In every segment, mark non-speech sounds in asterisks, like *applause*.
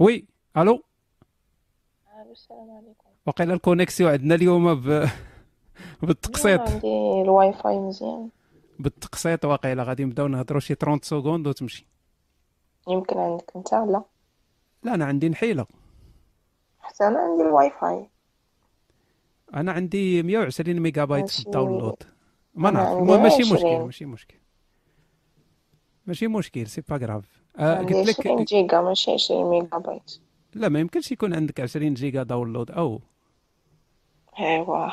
وي الو السلام عليكم وقيلا الكونيكسيو عندنا اليوم ب... *laughs* بالتقسيط عندي الواي فاي مزيان بالتقسيط واقيلا غادي نبداو نهضروا شي 30 سكوند وتمشي يمكن عندك انت لا لا انا عندي نحيله حتى انا عندي الواي فاي انا عندي 120 ميجا بايت في الداونلود ما نعرف المهم ماشي مشكل ماشي مشكل ماشي مشكل سي با غراف آه، قلت لك 20 جيجا ماشي 20 ميجا بايت لا ما يمكنش يكون عندك 20 جيجا داونلود او ايوا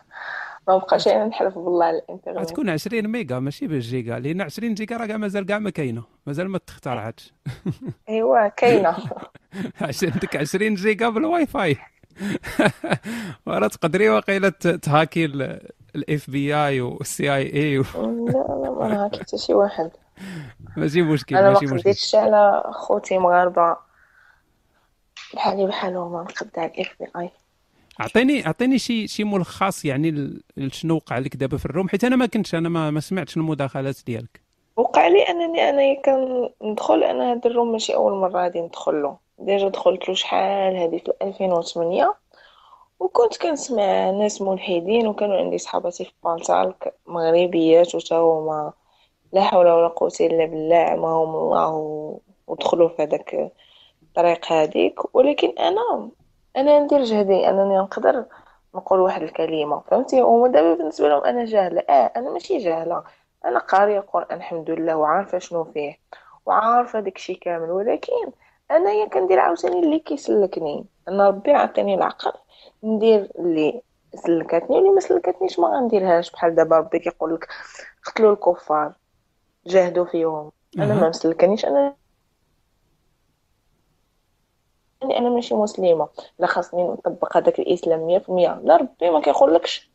*laughs* ما بقاش انا نحلف بالله على الانترنت تكون 20 ميجا ماشي باش لان 20 جيجا راه مازال كاع ما كاينه مازال ما تخترعتش *laughs* ايوا كاينه *laughs* عندك 20 جيجا بالواي فاي وراه تقدري واقيلا تهاكي الاف بي اي والسي اي اي لا لا ما هاكي حتى شي واحد *laughs* ماشي مشكل انا ما قديتش على خوتي مغاربه بحالي بحالهم ما على الاف بي اي اعطيني اعطيني شي شي ملخص يعني شنو وقع لك دابا في الروم حيت انا ما كنتش انا ما, ما سمعتش المداخلات ديالك وقع لي انني انا كندخل انا هاد الروم ماشي اول مره غادي ندخل له ديجا دخلت له شحال هادي في 2008 وكنت كنسمع ناس ملحدين وكانوا عندي صحاباتي في بانتالك مغربيات وتا هما لا حول ولا قوة إلا بالله عماهم الله ودخلوا في هذاك الطريق هذيك ولكن أنا أنا ندير جهدي أنني نقدر نقول واحد الكلمة فهمتي هما دابا بالنسبة لهم أنا جاهلة آه أنا ماشي جاهلة أنا قارية القرآن الحمد لله وعارفة شنو فيه وعارفة داكشي كامل ولكن انايا كندير عاوتاني اللي كيسلكني انا ربي عطيني العقل ندير اللي سلكتني واللي ما سلكتنيش ما غنديرهاش بحال دابا ربي كيقول لك قتلوا الكفار جاهدوا فيهم انا ما مسلكنيش انا يعني انا ماشي مسلمه لا خاصني نطبق هذاك الاسلام 100% لا ربي ما كيقولكش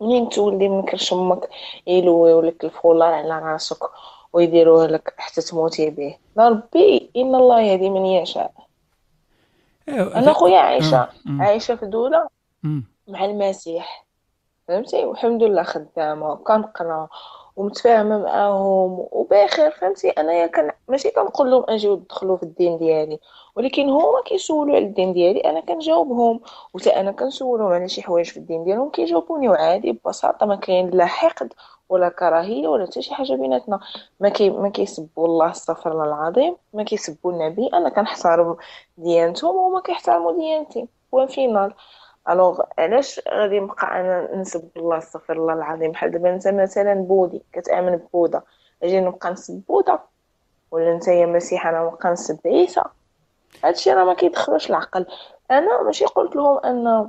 منين تولي من كرش امك يلويو لك الفولار على راسك ويديروه لك حتى تموتي به لا ربي ان الله يهدي من يشاء أيوة، انا خويا عايشه عايشه في دوله مع المسيح فهمتي والحمد لله خدامه وكنقرا ومتفاهمه معاهم وباخر فهمتي انايا كان ماشي كنقول لهم اجيو دخلوا في الدين ديالي ولكن هما كيسولوا على الدين ديالي انا كنجاوبهم وتا انا كنسولهم على شي حوايج في الدين ديالهم كيجاوبوني وعادي ببساطه ما كاين لا حقد ولا كراهيه ولا حتى شي حاجه بيناتنا ما كي ما كيسبوا الله استغفر الله العظيم ما كيسبوا النبي انا كنحترم ديانتهم وهما كيحترموا ديانتي وفينال الوغ علاش غادي نبقى انا نسب الله استغفر الله العظيم بحال دابا انت مثلا بودي كتامن ببودا اجي نبقى نسب بودا ولا انت يا مسيح انا نبقى نسب عيسى هادشي راه ما كيدخلوش العقل انا ماشي قلت لهم ان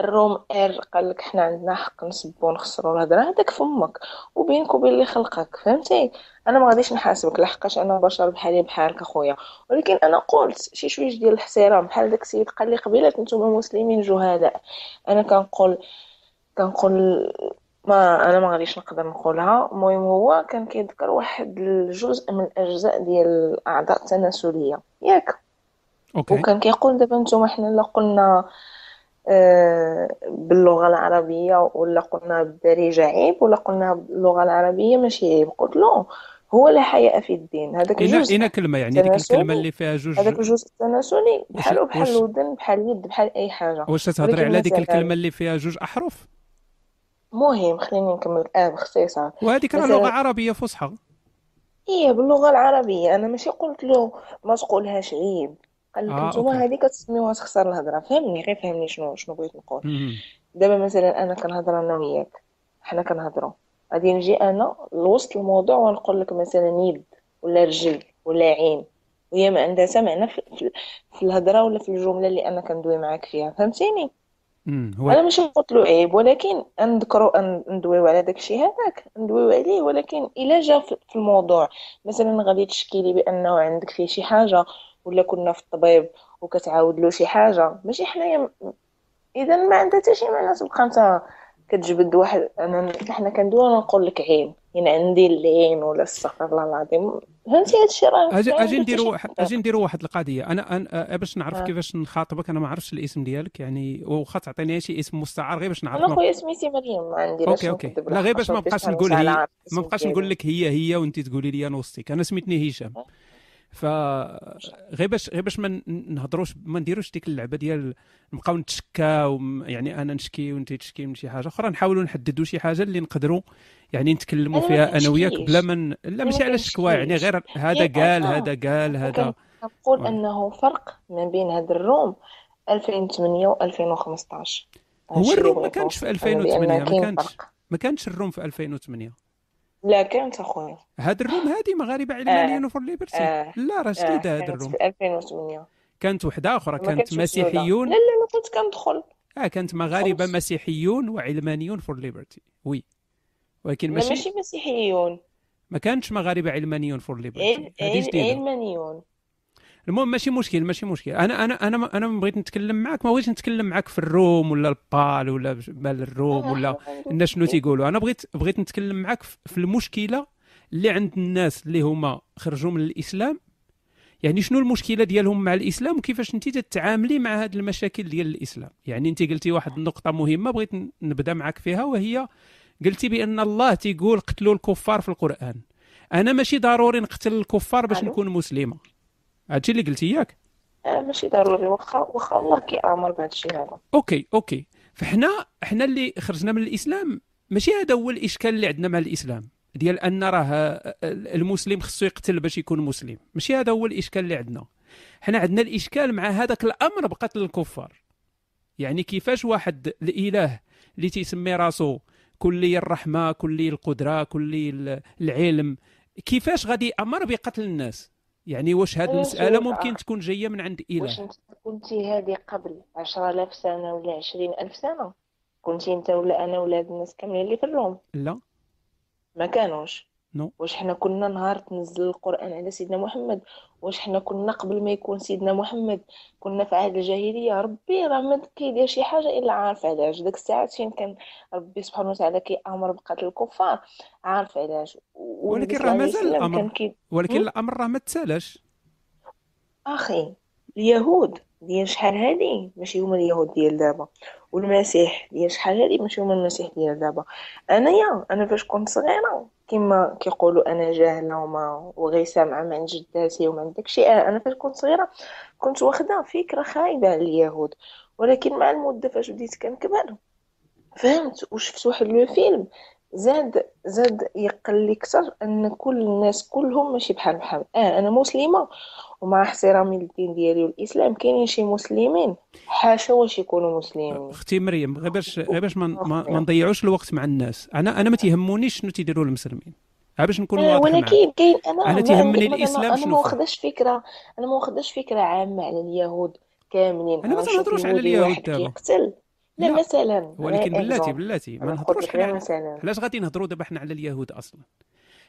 الروم ار قال لك حنا عندنا حق نسبو ونخسرو الهضره هذاك فمك وبينك وبين اللي خلقك فهمتي انا ما غاديش نحاسبك لحقاش انا بشر بحالي بحالك اخويا ولكن انا قلت شي شويه ديال الاحترام بحال داك السيد قال لي قبيله نتوما مسلمين جهلاء انا كنقول كنقول ما انا ما غاديش نقدر نقولها المهم هو كان كيذكر واحد الجزء من الاجزاء ديال الاعضاء التناسليه ياك أوكي. وكان كيقول دابا نتوما حنا الا قلنا آه، باللغه العربيه ولا قلنا بالدارجه عيب ولا قلنا باللغه العربيه ماشي عيب قلت له هو لا حياء في الدين هذاك الجزء اين كلمه يعني ديك الكلمه اللي فيها جوج هذاك الجزء التناسلي بحالو بحال الودن بحال اليد بحال اي حاجه واش تهضري على ديك الكلمه اللي فيها جوج احرف مهم خليني نكمل اه باختصار وهذيك راه لغه عربيه فصحى هي إيه، باللغه العربيه انا ماشي قلت له ما تقولهاش عيب قال لك آه نتوما هذه كتسميوها تخسر الهضره فهمني غير فهمني شنو شنو بغيت نقول دابا مثلا انا كنهضر انا وياك حنا كنهضروا غادي نجي انا لوسط الموضوع ونقول لك مثلا يد ولا رجل ولا عين وهي ما عندها حتى معنى في, في الهضره ولا في الجمله اللي انا كندوي معاك فيها فهمتيني هو... انا ماشي قلت له عيب ولكن نذكروا ندويو على داك الشيء هذاك ندويو عليه ولكن الا جا في الموضوع مثلا غادي تشكي لي بانه عندك فيه شي حاجه ولا كنا في الطبيب وكتعاود له شي حاجه ماشي حنايا اذا ما عندها حتى شي معنى تبقى انت كتجبد واحد انا حنا كندوي انا نقول لك عين يعني عندي العين ولا استغفر الله العظيم فهمتي هذا الشيء راه اجي نديرو اجي نديرو واحد القضيه انا, أنا أه، باش نعرف آه. كيفاش نخاطبك انا ما عرفتش الاسم ديالك يعني واخا تعطيني شي اسم مستعار غير باش نعرف انا خويا سميتي مريم ما عندي اوكي اوكي لا غير باش ما بقاش نقول هي ما بقاش نقول لك هي هي وانت تقولي لي انا انا سميتني هشام آه. ف غير باش غير باش ما نهضروش ما نديروش ديك اللعبه ديال نبقاو نتشكاو يعني انا نشكي وانت تشكي من شي حاجه اخرى نحاولوا نحددوا شي حاجه اللي نقدروا يعني نتكلموا فيها انا وياك بلا ما لا ماشي على الشكوى يعني غير آه. هذا قال هذا قال هذا نقول انه فرق ما بين هذا الروم 2008 و 2015 هو الروم ما كانش في 2008 ما كانش ما كانش الروم في 2008 لا كانت اخويا هاد الروم هادي مغاربه علمانيين آه. فور ليبرتي آه. لا راه جديده هاد الروم في 2008 كانت وحده اخرى كانت مسيحيون لا لا ما كنت كندخل اه كانت مغاربه خلص. مسيحيون وعلمانيون فور ليبرتي وي ولكن ماشي ماشي مسيحيون ما كانتش مغاربه علمانيون فور ليبرتي إيه، إيه، علمانيون المهم ماشي مشكل ماشي مشكل انا انا انا انا بغيت نتكلم معك ما بغيتش نتكلم معك في الروم ولا البال ولا مال الروم ولا الناس شنو تيقولوا انا بغيت بغيت نتكلم معك في المشكله اللي عند الناس اللي هما خرجوا من الاسلام يعني شنو المشكله ديالهم مع الاسلام وكيفاش انت تتعاملي مع هذه المشاكل ديال الاسلام يعني انت قلتي واحد النقطه مهمه بغيت نبدا معك فيها وهي قلتي بان الله تيقول قتلوا الكفار في القران انا ماشي ضروري نقتل الكفار باش نكون مسلمه هادشي اللي قلتي ياك آه، ماشي ضروري واخا واخا الله كيامر بهذا الشيء هذا اوكي اوكي فحنا حنا اللي خرجنا من الاسلام ماشي هذا هو الاشكال اللي عندنا مع الاسلام ديال ان راه آه، آه، المسلم خصو يقتل باش يكون مسلم ماشي هذا هو الاشكال اللي عندنا حنا عندنا الاشكال مع هذاك الامر بقتل الكفار يعني كيفاش واحد الاله اللي تيسمي راسو كلي الرحمه كلي القدره كلي العلم كيفاش غادي امر بقتل الناس يعني واش هذه المساله ممكن تكون جايه من عند اله واش انت كنتي هذه قبل 10000 سنه ولا 20000 سنه كنتي انت ولا انا ولا هاد الناس كاملين اللي في الروم لا ما كانوش نو واش حنا كنا نهار تنزل القران على سيدنا محمد واش حنا كنا قبل ما يكون سيدنا محمد كنا في عهد الجاهليه ربي راه ما كيدير شي حاجه الا عارف علاش داك الساعات فين كان ربي سبحانه وتعالى كيامر بقتل الكفار عارف علاش ولكن راه مازال الامر كي... ولكن الامر راه ما تسالاش اخي اليهود ديال شحال هادي ماشي هما اليهود ديال دابا والمسيح ديال شحال هادي ماشي هما المسيح ديال دابا انايا انا فاش كنت صغيره كما كيقولوا انا جاهله وما وغيسه مع من جداتي وما عندك شي آه، انا فاش كنت صغيره كنت واخده فكره خايبه على اليهود ولكن مع المده فاش بديت كنكبر فهمت وشفت واحد لو فيلم زاد زاد يقل لي كثر ان كل الناس كلهم ماشي بحال بحال اه انا مسلمه ومع احترامي للدين ديالي والاسلام كاينين شي مسلمين حاشا واش يكونوا مسلمين اختي مريم غير باش غير باش ما, نضيعوش الوقت مع الناس انا انا ما تيهمونيش شنو تيديروا المسلمين باش نكون آه، واضح ولكن كاين انا انا تيهمني الاسلام شنو انا ما واخداش فكره انا ما واخداش فكره عامه على اليهود كاملين انا ما تنهضروش على اليهود دابا لا, مثلا ولكن إيه، بلاتي إيه، بلاتي ما إيه، نهضروش حنا مثلا علاش غادي نهضروا دابا حنا على اليهود اصلا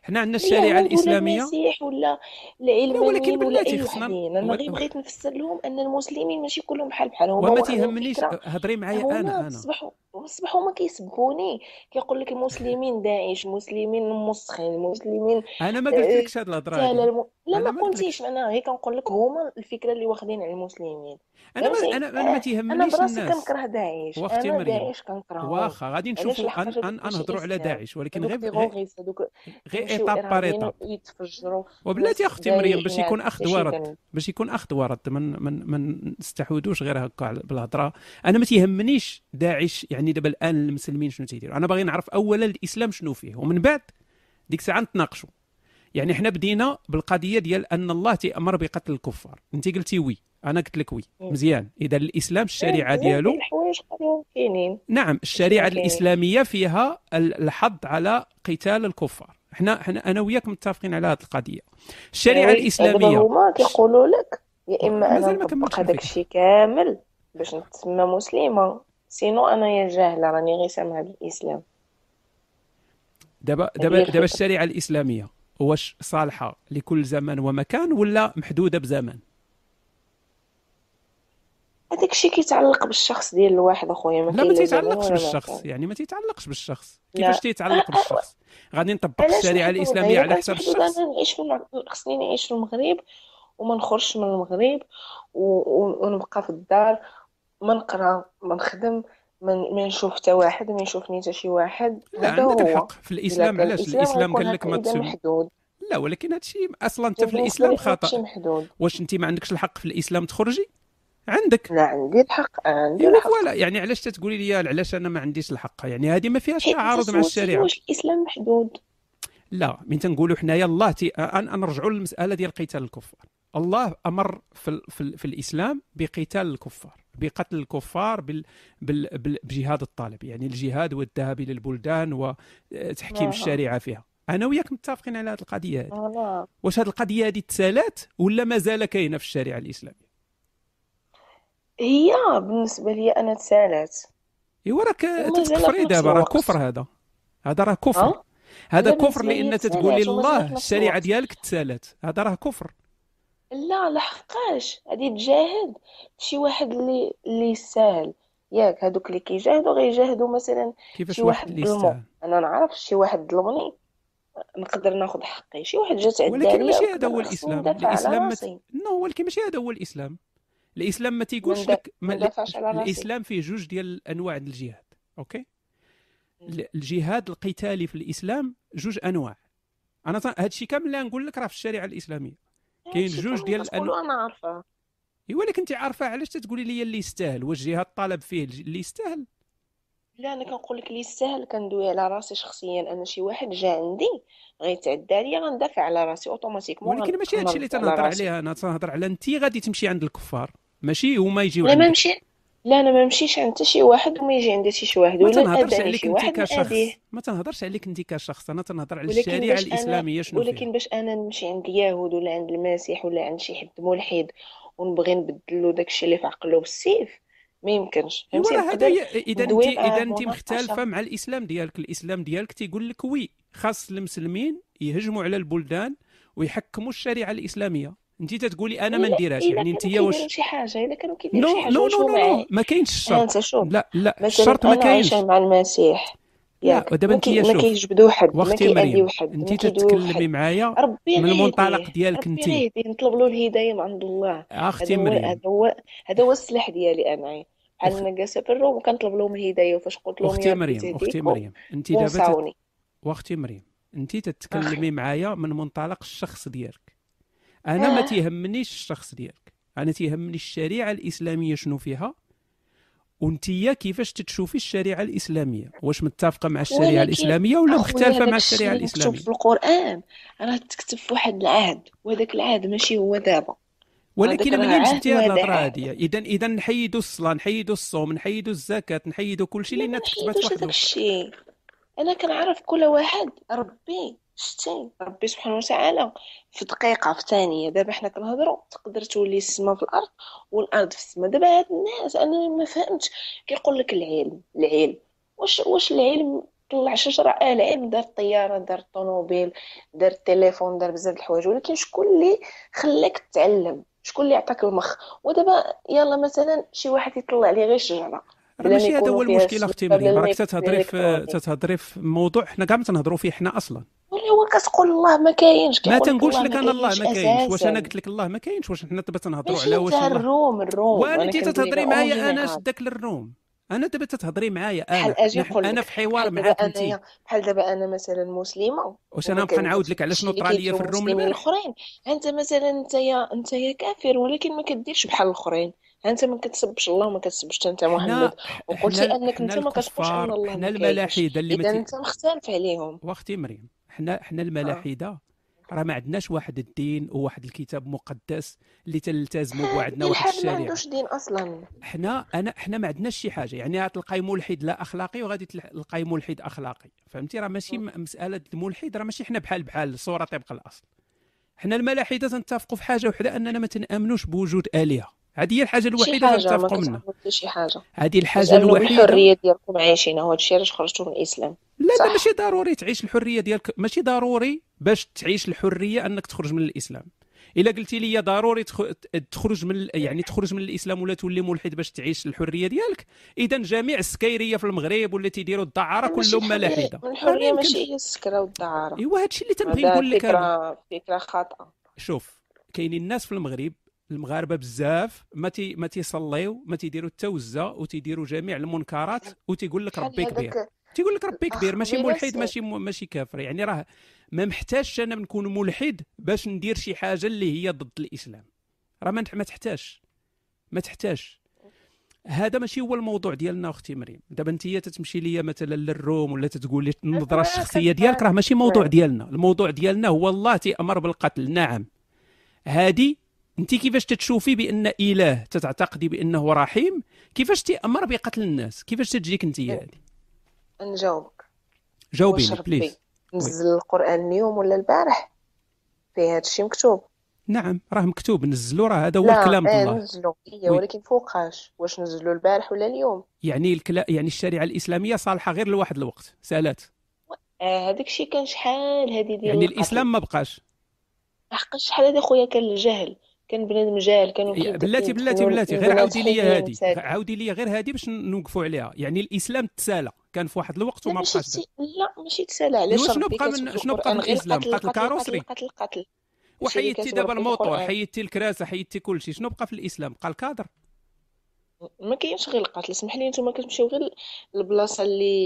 حنا عندنا الشريعه الاسلاميه المسيح ولا العلم ولكن بلاتي خصنا انا غير بغيت نفسر لهم ان المسلمين ماشي كلهم بحال بحال هما وما تيهمنيش هضري معايا انا انا وصبحوا ما هما كيسبوني كيقول لك المسلمين داعش المسلمين مسخين المسلمين انا ما قلت لكش هاد الهضره لا ما قلتيش انا غير كنقول لك هما الفكره اللي واخدين على المسلمين انا ما انا انا ما آه. تيهمنيش الناس انا براسي كنكره داعش واختي مريم داعش كنكره واخا غادي نشوفوا نهضروا على داعش ولكن غير غير ايطاب بار ايطاب وبلاتي اختي مريم باش يكون اخذ ورد باش يكون اخذ ورد من من ما نستحوذوش غير هكا بالهضره انا ما تيهمنيش داعش يعني دابا الان المسلمين شنو تيديروا انا باغي نعرف اولا الاسلام شنو فيه ومن بعد ديك الساعه نتناقشوا يعني حنا بدينا بالقضيه ديال ان الله تامر بقتل الكفار انت قلتي وي انا قلت لك وي إيه. مزيان اذا الاسلام الشريعه إيه، ديالو نعم إيه، الشريعه الاسلاميه فيها الحظ على قتال الكفار حنا حنا انا وياك متفقين على هذه القضيه الشريعه الاسلاميه هما كيقولوا لك يا اما انا نطبق هذاك الشيء كامل باش نتسمى مسلمه سينو انا يا جاهله راني غير سامعه بالاسلام دابا دابا دابا الشريعه الاسلاميه واش صالحه لكل زمان ومكان ولا محدوده بزمان هذاك الشيء كيتعلق بالشخص ديال الواحد اخويا ما لا ما تيتعلقش بالشخص يعني ما تيتعلقش بالشخص كيفاش تيتعلق بالشخص غادي نطبق الشريعه الاسلاميه على حساب الشخص انا نعيش في خصني نعيش في المغرب وما نخرجش من المغرب و... ونبقى في الدار ما نقرا ما نخدم ما نشوف حتى واحد ما يشوفني حتى شي واحد لا عندك الحق في الاسلام علاش الاسلام قال لك ما تسب لا ولكن هادشي اصلا انت في الاسلام خطا واش انت ما عندكش الحق في الاسلام تخرجي عندك لا عندي الحق عندي الحق ولا يعني علاش تتقولي لي علاش انا ما عنديش الحق يعني هذه ما فيهاش تعارض مع الشريعه واش الاسلام محدود لا من تنقولوا حنايا الله تي نرجعوا للمساله ديال قتال الكفار الله امر في, ال... في, ال... في الاسلام بقتال الكفار بقتل الكفار بال... بال... بال... بجهاد الطالب يعني الجهاد والذهاب الى البلدان وتحكيم الشريعه فيها انا وياك متفقين على هذه القضيه هذه واش هذه القضيه هذه تسالات ولا مازال كاينه في الشريعه الاسلاميه هي بالنسبه لي انا تسالات ايوا راك تكفري إيه دابا راه كفر هذا هذا راه كفر هذا كفر لان تتقولي الله الشريعه ديالك تسالات هذا راه كفر لا لحقاش غادي تجاهد شي واحد اللي اللي يستاهل ياك هذوك اللي كيجاهدوا غيجاهدوا مثلا شي واحد ظلمو انا نعرف شي واحد ظلمني نقدر ناخذ حقي شي واحد جات عندي ولكن ماشي هذا هو الاسلام الاسلام نو ولكن ماشي هذا هو الاسلام الاسلام ما تيقولش لك ما الاسلام فيه جوج ديال انواع الجهاد اوكي الجهاد القتالي في الاسلام جوج انواع انا هذا الشيء كامل اللي نقول لك راه في الشريعه الاسلاميه كاين جوج ديال الانواع انا عارفه ايوا لك انت عارفه علاش تتقولي لي اللي يستاهل واش جهاد طلب فيه اللي يستاهل لا انا كنقول لك اللي يستاهل كندوي على راسي شخصيا انا شي واحد جا عندي غيتعدى عليا غندافع على راسي اوتوماتيكمون ولكن ماشي هادشي اللي تنهضر عليه انا تنهضر على انت غادي تمشي عند الكفار ماشي هما يجيو لا ما مشي لا انا ما نمشيش عند حتى شي واحد وما يجي عندي شي واحد ولا تنهضرش عليك انت كشخص ما تنهضرش عليك انت كشخص انا تنهضر على الشريعه الاسلاميه شنو ولكن باش انا نمشي عند اليهود ولا عند المسيح ولا عند شي حد ملحد ونبغي نبدلو داكشي اللي في عقله بالسيف ما يمكنش فهمتي اذا انت اذا انت مختلفه مع الاسلام ديالك الاسلام ديالك تيقول لك وي خاص المسلمين يهجموا على البلدان ويحكموا الشريعه الاسلاميه انت تتقولي انا ما نديرهاش يعني انت واش شي حاجه الا كانوا كيديروا شي حاجه نو نو نو ما كاينش الشرط لا لا الشرط ما كاينش مع المسيح ياك ودابا انت ما كيجبدوا حد ما كيأديو حد انت تتكلمي معايا من المنطلق ديالك انت ربي نطلب له الهدايه من عند الله آه، اختي مريم هذا هو هذا هو السلاح ديالي انا بحال انا جالسه في الروم وكنطلب لهم الهدايه وفاش قلت لهم اختي مريم اختي مريم انت دابا واختي مريم انت تتكلمي معايا من منطلق الشخص ديالك انا ما آه. تيهمنيش الشخص ديالك انا تيهمني الشريعه الاسلاميه شنو فيها وانتيا كيفاش تتشوفي الشريعه الاسلاميه واش متفقه مع الشريعه الاسلاميه ولا آه، مختلفه مع الشريعه الاسلاميه مكتوب في القران راه تكتب في واحد العهد وهذاك العهد ماشي هو دابا ولكن منين جبتي هذه الهضره هادي اذا اذا نحيدوا الصلاه نحيدوا الصوم نحيدوا الزكاه نحيدوا كل شيء لان تكتبات واحد انا كنعرف كل واحد ربي شتي ربي سبحانه وتعالى في دقيقه في ثانيه دابا حنا كنهضروا تقدر تولي السما في الارض والارض في السما دابا هاد الناس انا ما فهمتش كيقول لك العلم العلم واش واش العلم طلع شجره اه العلم دار الطياره دار الطوموبيل دار التليفون دار بزاف الحوايج ولكن شكون اللي خلاك تعلم شكون اللي عطاك المخ ودابا يلا مثلا شي واحد يطلع لي غير شجره ماشي هذا هو المشكل اختي مريم راك تتهضري في تتهضري في موضوع حنا كاع ما تنهضروا فيه حنا اصلا هو كتقول الله ما كاينش ما تنقولش لك انا الله ما كاينش واش انا قلت لك الله ما كاينش واش حنا دابا تنهضروا على واش الروم الروم وانا انت تتهضري معايا انا شداك للروم انا دابا تتهضري معايا انا انا في حوار معاك انت بحال دابا انا مثلا مسلمه واش انا نبقى نعاود لك على شنو طرا ليا في الروم الاخرين انت مثلا انت يا انت يا كافر ولكن ما كديرش بحال الاخرين انت ما كتسبش الله وما كتسبش انت محمد وقلتي انك انت ما كتقولش ان الله حنا الملاحده اللي اذا انت مختلف عليهم واختي مريم حنا حنا الملاحده آه. راه ما عندناش واحد الدين وواحد الكتاب مقدس اللي تلتزموا آه، بوعدنا واحد الشريعه ما عندوش دين اصلا حنا انا حنا ما عندناش شي حاجه يعني غتلقاي ملحد لا اخلاقي وغادي تلقاي ملحد اخلاقي فهمتي راه ماشي آه. مساله الملحد راه ماشي حنا بحال بحال الصوره طبق الاصل حنا الملاحده تنتفقوا في حاجه وحده اننا ما تنامنوش بوجود الهه هذه هي الحاجه الوحيده اللي تتفقوا منها شي حاجه هذه الحاجه الوحيده الحريه ديالكم عايشينها وهذا الشيء علاش خرجتوا من الاسلام لا صح. لا ماشي ضروري تعيش الحريه ديالك ماشي ضروري باش تعيش الحريه انك تخرج من الاسلام الا قلتي لي ضروري تخرج من يعني تخرج من الاسلام ولا تولي ملحد باش تعيش الحريه ديالك اذا جميع السكيريه في المغرب واللي تيديروا الدعاره كلهم ملاحده الحريه ماشي هي السكره والدعاره ايوا هادشي اللي تنبغي نقول لك فكره فكره خاطئه شوف كاينين الناس في المغرب المغاربه بزاف ما تي ما تيصليو ما تيديروا حتى وزه وتيديروا جميع المنكرات وتيقول لك ربي كبير تيقول لك ربي كبير ماشي ملحد ماشي م... ماشي كافر يعني راه ما محتاجش انا نكون ملحد باش ندير شي حاجه اللي هي ضد الاسلام راه ما ما تحتاجش ما تحتاجش هذا ماشي هو الموضوع ديالنا اختي مريم دابا انت تتمشي ليا مثلا للروم ولا تتقول لي النظره الشخصيه ديالك راه ماشي موضوع ديالنا الموضوع ديالنا هو الله تيامر بالقتل نعم هذه انت كيفاش تتشوفي بان اله تتعتقدي بانه رحيم كيفاش تامر بقتل الناس كيفاش تجيك انت هذه نجاوبك جاوبيني بليز نزل القران اليوم ولا البارح فيه هذا الشيء مكتوب نعم راه مكتوب نزلوا راه هذا هو الكلام الله نزلوا إيه، ولكن فوقاش واش نزلوا البارح ولا اليوم يعني الكلا يعني الشريعه الاسلاميه صالحه غير لواحد الوقت سالات آه، هذاك الشيء كان شحال هذه ديال يعني الاسلام ما بقاش حقاش أه، شحال هذا خويا كان الجهل كان بنادم جاهل كانوا بلاتي بلاتي بلاتي غير عاودي لي هذه عاودي لي غير هذه باش نوقفوا عليها يعني الاسلام تسالى كان في واحد الوقت وما بقاش لا ماشي تسالى علاش شنو بقى من شنو بقى من الاسلام بقى الكاروسري بقات القتل وحيدتي دابا الموطور حيدتي الكراسه حيدتي كل شيء شنو بقى في الاسلام بقى الكادر ما كاينش غير القتل سمح لي نتوما كتمشيو غير البلاصه اللي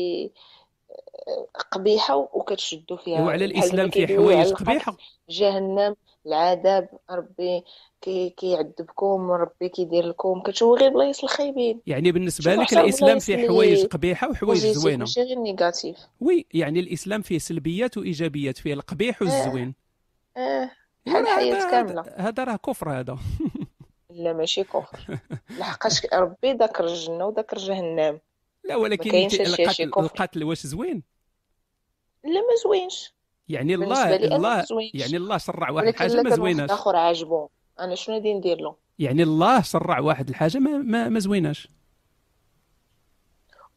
قبيحه وكتشدوا فيها وعلى الاسلام فيه حوايج قبيحه جهنم العذاب ربي كي كيعذبكم ربي كيدير لكم كتشوفوا غير بلايص الخايبين يعني بالنسبه لك الاسلام فيه حوايج قبيحه وحوايج زوينه ماشي غير نيجاتيف وي يعني الاسلام فيه سلبيات وايجابيات فيه القبيح آه. والزوين اه, آه. الحياه كامله هذا راه كفر هذا *laughs* لا ماشي كفر لحقاش ربي ذكر الجنه وذكر جهنم لا ولكن القتل القتل واش زوين لا ما زوينش يعني الله الله يعني الله شرع واحد الحاجه ما زويناش اخر عاجبو انا شنو غادي ندير له يعني الله شرع واحد الحاجه ما ما, ما زويناش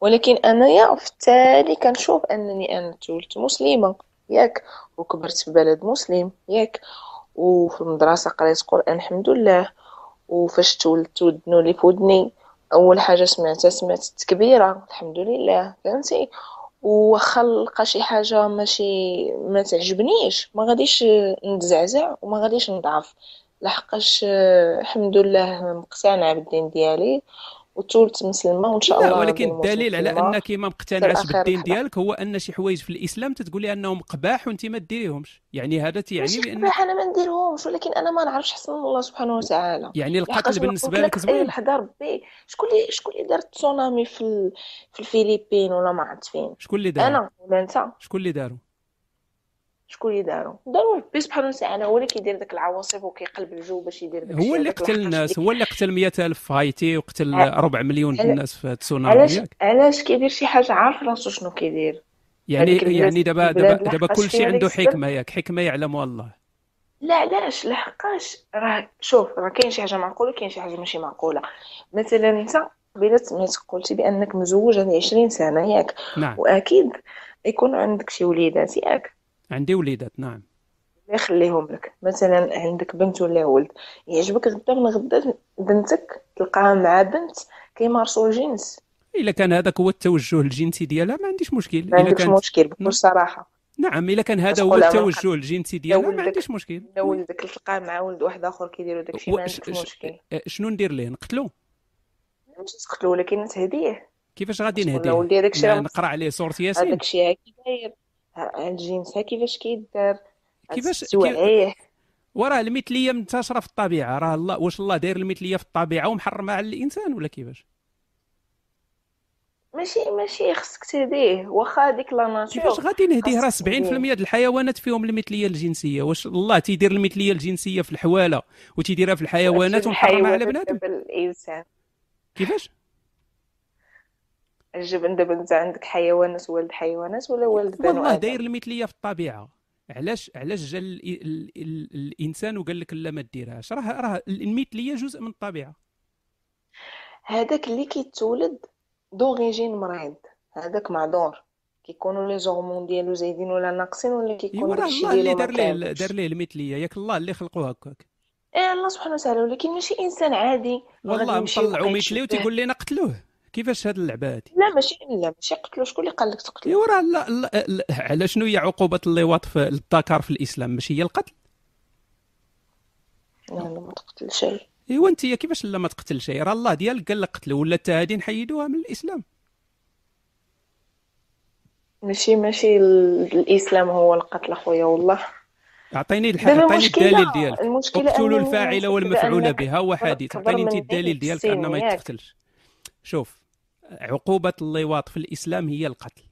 ولكن انايا في التالي كنشوف انني انا تولدت مسلمه ياك وكبرت في بلد مسلم ياك وفي المدرسه قريت قران الحمد لله وفاش تولدت ودنوا لي فودني اول حاجه سمعتها سمعت التكبيره الحمد لله فهمتي وخا نلقى شي حاجه ماشي ما تعجبنيش ما غاديش نتزعزع وما غاديش نضعف لحقاش الحمد لله مقتنعه بالدين ديالي وتولت مسلمه وان شاء الله ولكن الدليل على انك ما مقتنعش بالدين ديالك هو ان شي حوايج في الاسلام تتقولي انهم قباح وانت ما ديريهمش يعني هذا تيعني بان قباح انا ما نديرهمش ولكن انا ما نعرفش حسن الله سبحانه وتعالى يعني القتل بالنسبه لك زوين إيه، لحدا ربي شكون اللي شكون اللي دار التسونامي في في الفلبين ولا ما عرفت فين شكون اللي دار انا ولا انت شكون اللي داروا شكون اللي دارو داروا ربي سبحانه وتعالى هو اللي كيدير داك العواصف وكيقلب الجو باش يدير داك هو اللي قتل الناس هو اللي قتل 100000 في هايتي وقتل أه، ربع مليون ديال الناس في تسونامي علاش علاش كيدير شي حاجه عارف راسو شنو كيدير يعني يعني دابا دابا دابا كلشي عنده حكمه ياك حكمه يعلمها الله لا علاش لحقاش راه شوف راه كاين شي حاجه معقوله كاين شي حاجه ماشي معقوله مثلا انت بلا سميت قلتي بانك مزوج هذه يعني 20 سنه ياك نعم. واكيد يكون عندك شي وليدات ياك عندي وليدات نعم الله يخليهم لك مثلا عندك بنت ولا ولد يعجبك غدا من غدا بنتك تلقاها مع بنت كيمارسوا الجنس الا كان هذاك هو التوجه الجنسي ديالها ما عنديش مشكل ما عنديش كانت... مشكل بكل نعم. صراحه نعم الا كان هذا هو التوجه الجنسي ديالها ما عنديش مشكل لا ولدك تلقاه مع ولد واحد اخر كيديروا داكشي ما عنديش مشكل اه، شنو ندير ليه نقتلو ماشي تقتلو ولكن تهديه كيفاش غادي نهديه نقرا عليه صورتي ياسين هذاك الشيء داير الجنس كيفاش كيدار كيفاش وراه المثليه منتشره في الطبيعه راه الله واش الله داير المثليه في الطبيعه ومحرمه على الانسان ولا كيفاش ماشي ماشي خصك تهديه واخا هذيك لا ناتور كيفاش غادي نهديه راه 70% ديال الحيوانات فيهم المثليه الجنسيه واش الله تيدير المثليه الجنسيه في الحواله وتيديرها في الحيوانات ومحرمه على بنادم الانسان كيفاش الجبن دابا بنت عندك حيوانات ولد حيوانات ولا والد بنو والله داير المثليه في الطبيعه علاش علاش جا الانسان وقال لك لا ما ديرهاش راه راه المثليه جزء من الطبيعه هذاك اللي كيتولد دوريجين مريض هذاك معذور كيكونوا لي زورمون ديالو زايدين ولا ناقصين ولا كيكون داكشي الشيء اللي دار ليه دار ليه المثليه ياك الله اللي خلقوه هكاك ايه الله سبحانه وتعالى ولكن ماشي انسان عادي والله مطلعو مثلي وتيقول لنا قتلوه كيفاش هاد اللعبه هادي لا ماشي لا ماشي قتلو شكون اللي قال لك تقتلو ايوا راه لا, لا, لا على شنو هي عقوبه اللواط في الذكر في الاسلام ماشي هي القتل لا لا ما تقتلش ايوا انت كيفاش لا ما شيء؟ راه الله ديالك قال لك قتلو ولا انت هادي نحيدوها من الاسلام ماشي ماشي الاسلام هو القتل اخويا والله اعطيني الحق اعطيني الدليل ديالك اقتلوا الفاعل والمفعول بها هو حديث اعطيني انت الدليل ديالك ان ما يتقتلش شوف عقوبة اللواط في الإسلام هي القتل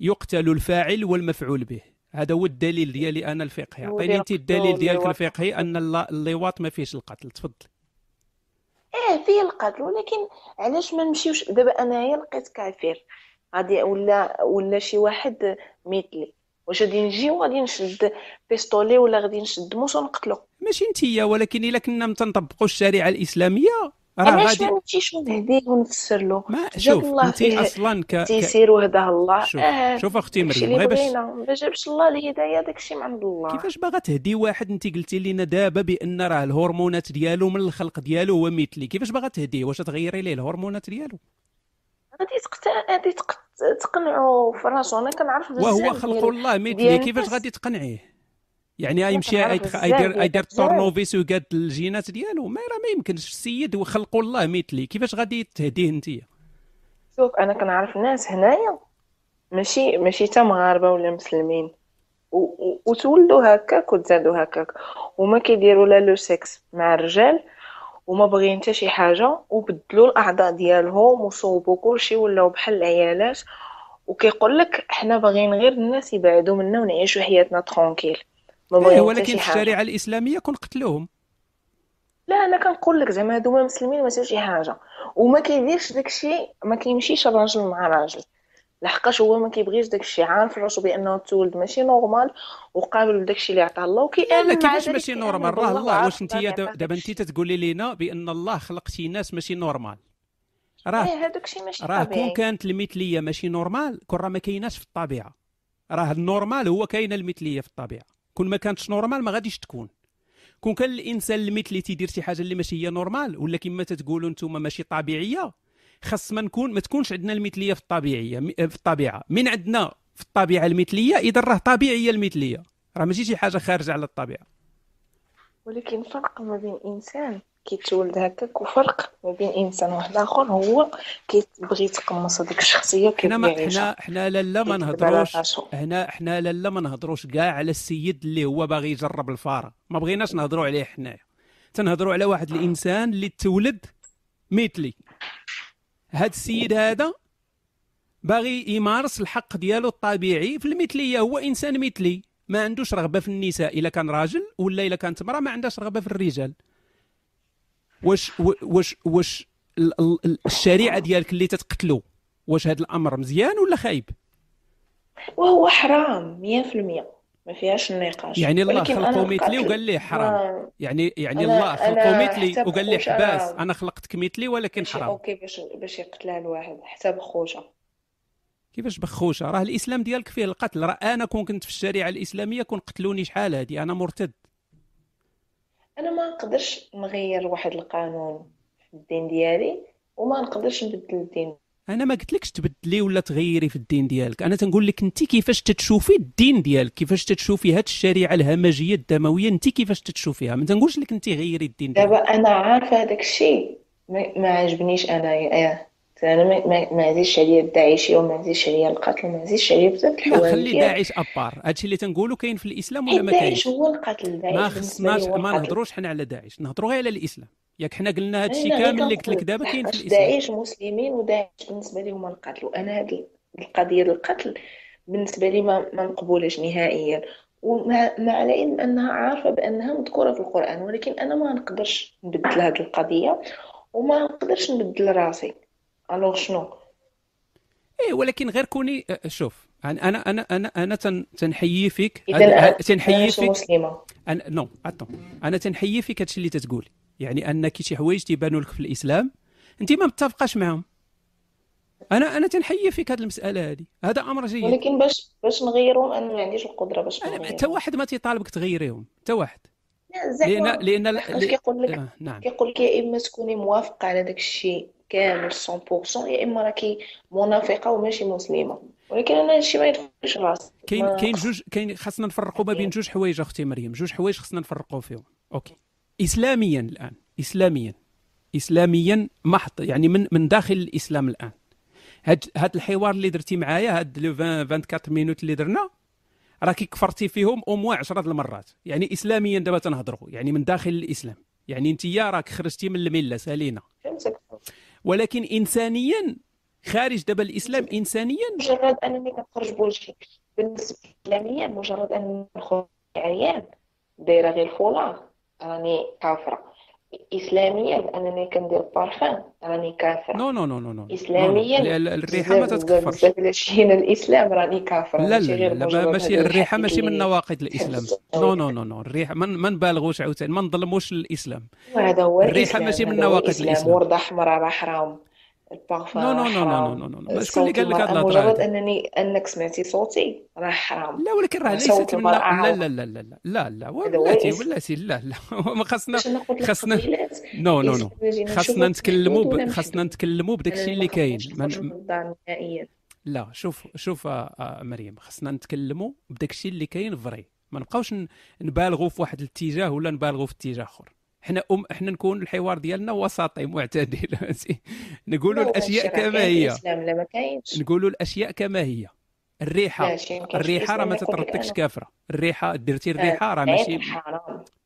يقتل الفاعل والمفعول به هذا هو الدليل ديالي أنا الفقهي عطيني أنت الدليل ديالك الفقهي أن اللواط ما فيهش القتل تفضلي ايه فيه القتل ولكن علاش ما نمشيوش دابا انايا لقيت كافر غادي ولا ولا شي واحد مثلي واش غادي نجي وغادي نشد بيستولي ولا غادي نشد موس ونقتلو ماشي انتيا ولكن الا كنا تنطبقوا الشريعه الاسلاميه غادي ما نمشيش ونهديه ونفسر له ما شوف الله انت اصلا ك تيسير وهداه الله شوف, آه. شوف اختي مريم غير باش ما جابش الله الهدايه داكشي من عند الله كيفاش باغا تهدي واحد انت قلتي لنا دابا بان راه الهرمونات ديالو من الخلق ديالو هو مثلي كيفاش باغا تهديه واش تغيري ليه الهرمونات ديالو غادي تقت... غادي تقنعو في راسو انا كنعرف بزاف وهو خلق الله مثلي كيفاش غادي تقنعيه يعني اي يمشي يدير يدير تورنوفيس وقاد الجينات ديالو ما راه ما يمكنش السيد وخلقوا الله مثلي كيفاش غادي تهديه انت شوف انا كنعرف ناس هنايا ماشي ماشي تا مغاربه ولا مسلمين وتولدوا هكاك وتزادوا هكاك وما كيديروا لا لو سيكس مع الرجال وما بغين حتى شي حاجه وبدلوا الاعضاء ديالهم وصوبوا كلشي ولاو بحال العيالات وكيقول لك حنا باغيين غير الناس يبعدوا منا ونعيشوا حياتنا ترونكيل إيه ولكن في الشريعه الاسلاميه كون قتلوهم لا انا كنقول لك زعما هادو مسلمين ما شي حاجه وما كيديرش داكشي ما كيمشيش الراجل مع راجل لحقاش هو ما كيبغيش داكشي عارف راسو بانه تولد ماشي نورمال وقابل داكشي اللي عطاه الله وكيامن كيفاش ماشي نورمال راه الله واش انت دابا انت تقولي لينا بان الله خلق شي ناس ماشي نورمال راه هذاك إيه، الشيء ماشي راه كون كانت المثليه ماشي نورمال كون راه ما كايناش في الطبيعه راه النورمال هو كاينه المثليه في الطبيعه كون ما كانتش نورمال ما غاديش تكون كون كان الانسان المثلي تيدير شي حاجه اللي ماشي هي نورمال ولا كما تتقولوا نتوما ماشي طبيعيه خاص ما نكون ما تكونش عندنا المثليه في الطبيعيه في الطبيعه من عندنا في الطبيعه المثليه اذا راه طبيعيه المثليه راه ماشي شي حاجه خارجه على الطبيعه ولكن فرق ما بين انسان كيتولد هكاك وفرق ما بين انسان واحد اخر هو كيبغي يتقمص هذيك الشخصيه كيبغي ما حنا حنا لالا ما نهضروش هنا حنا لالا ما نهضروش كاع على السيد اللي هو باغي يجرب الفاره ما بغيناش نهضروا عليه حنايا تنهضروا على واحد الانسان اللي تولد مثلي هذا السيد هذا باغي يمارس الحق ديالو الطبيعي في المثليه هو انسان مثلي ما عندوش رغبه في النساء الا كان راجل ولا الا كانت امراه ما عندهاش رغبه في الرجال واش واش واش الشريعه ديالك اللي تتقتلوا واش هذا الامر مزيان ولا خايب وهو حرام 100% ما فيهاش النقاش يعني الله خلقو مثلي وقال لي حرام آه. يعني يعني الله خلقو مثلي وقال لي حباس أنا... انا خلقتك مثلي ولكن حرام اوكي باش باش يقتلها الواحد حتى بخوشه كيفاش بخوشه راه الاسلام ديالك فيه القتل راه انا كون كنت في الشريعه الاسلاميه كون قتلوني شحال هادي انا مرتد انا ما نقدرش نغير واحد القانون في الدين ديالي وما نقدرش نبدل الدين انا ما قلتلكش تبدلي ولا تغيري في الدين ديالك انا تنقول لك انت كيفاش تتشوفي الدين ديالك كيفاش تتشوفي هاد الشريعه الهمجيه الدمويه انت كيفاش تتشوفيها ما تنقولش لك انت غيري الدين ديالك دابا انا عارفه هذاك الشيء ما عجبنيش انايا فانا ما ما عزيزش عليا الداعشيه وما عزيزش عليا القتل وما عزيزش عليا بزاف الحوايج خلي داعش ابار هادشي اللي تنقولوا كاين في الاسلام ولا ما كاينش داعش هو القتل داعش ما خصناش ما نهضروش حنا على داعش نهضروا غير على الاسلام ياك حنا قلنا هادشي كامل اللي قلت لك دابا كاين في الاسلام داعش مسلمين وداعش بالنسبه لي هما القتل وانا هاد القضيه القتل بالنسبه لي ما, ما نقبولهاش نهائيا ومع على علم انها عارفه بانها مذكوره في القران ولكن انا ما نقدرش نبدل هذه القضيه وما نقدرش نبدل راسي الوغ شنو ايه ولكن غير كوني أه، شوف انا انا انا انا تنحيي فيك تنحيي فيك مسلمه انا نو اتون انا تنحيي فيك هادشي اللي تتقولي يعني انك شي حوايج تيبانوا لك في الاسلام انت ما متفقاش معاهم انا انا تنحيي فيك هذه المساله هذه هذا امر جيد ولكن باش باش نغيرهم انا ما عنديش القدره باش نغيرهم حتى واحد ما تيطالبك تغيريهم حتى واحد لان لان كيقول لك آه، نعم كيقول لك يا اما تكوني موافقه على داك الشيء كامل 100% يا اما راكي منافقه وماشي مسلمه ولكن انا هادشي ما يدخلش راسي كاين كاين جوج كاين خاصنا نفرقوا ما بين جوج حوايج اختي مريم جوج حوايج خاصنا نفرقوا فيهم اوكي اسلاميا الان اسلاميا اسلاميا محض يعني من من داخل الاسلام الان هاد هاد الحوار اللي درتي معايا هاد لو 24 مينوت اللي درنا راك كفرتي فيهم اوموا 10 المرات يعني اسلاميا دابا تنهضروا يعني من داخل الاسلام يعني انت راك خرجتي من المله سالينا ولكن انسانيا خارج دابا الاسلام انسانيا مجرد انني كنخرج بوجهي بالنسبه اسلاميا مجرد انني نخرج عريان دايره غير فلان راني كافره اسلاميا انني كندير بارفان راني كافر نو نو نو نو اسلاميا الريحه ما تتكفرش بزاف الاسلام راني كافره لا لا لا ماشي الريحه ماشي من نواقض الاسلام *laughs* نو نو نو نو الريحه ما نبالغوش عاوتاني ما نظلموش الاسلام هذا هو الريحه ماشي من نواقض الاسلام ورده حمراء راه حرام البارفان نو نو نو نو نو نو نو شكون اللي قال لك هذا الهضره مجرد انني انك سمعتي صوتي راه حرام لا ولكن راه ليست من لا لا لا لا لا لا ولاتي ولاتي لا لا *laughs* ما خاصنا خصنا نو نو نو خاصنا نتكلموا خاصنا نتكلموا بداك الشيء اللي كاين لا شوف شوف آه، آه، مريم خاصنا نتكلموا بداك الشيء اللي كاين فري ما نبقاوش نبالغوا في واحد الاتجاه ولا نبالغوا في اتجاه اخر حنا ام حنا نكون الحوار ديالنا وسطي معتدل *laughs* نقولوا الاشياء كما يعني هي نقولوا الاشياء كما هي الريحه الريحه راه ما تترطقش كافره الريحه درتي آه، الريحه راه ماشي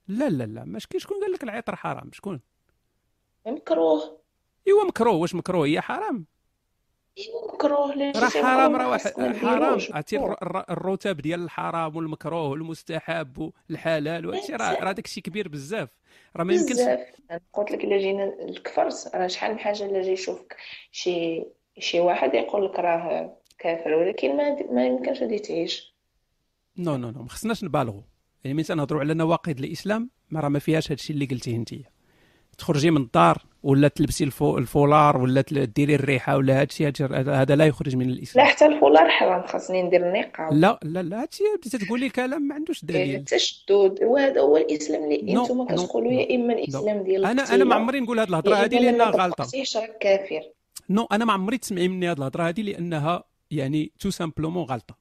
لا لا لا ماش شكون قال لك العطر حرام شكون مكروه ايوا مكروه واش مكروه هي حرام راه حرام راه حرام عرفتي الرتب ديال الحرام والمكروه والمستحب والحلال وهادشي راه راه داكشي كبير بزاف راه ما يمكنش قلت لك الا جينا الكفرس راه شحال من حاجه الا جاي يشوفك شي شي واحد يقول لك راه كافر ولكن ما ما يمكنش غادي تعيش نو نو نو ما خصناش نبالغوا يعني مثلا نهضروا على نواقض الاسلام ما راه ما فيهاش هادشي اللي قلتيه انت تخرجي من الدار ولا تلبسي الفولار ولا ديري الريحه ولا هادشي هذا لا يخرج من الاسلام لا حتى الفولار حرام خاصني ندير النقاب لا لا لا هادشي بديتي تقولي كلام ما عندوش إيه، دليل التشدد وهذا هو الاسلام اللي انتم كتقولوا يا اما الاسلام ديال انا انا ما عمري نقول هذه الهضره هذه لانها غلطه راك كافر نو انا ما عمري تسمعي مني هذه الهضره هذه لانها يعني تو سامبلومون غلطه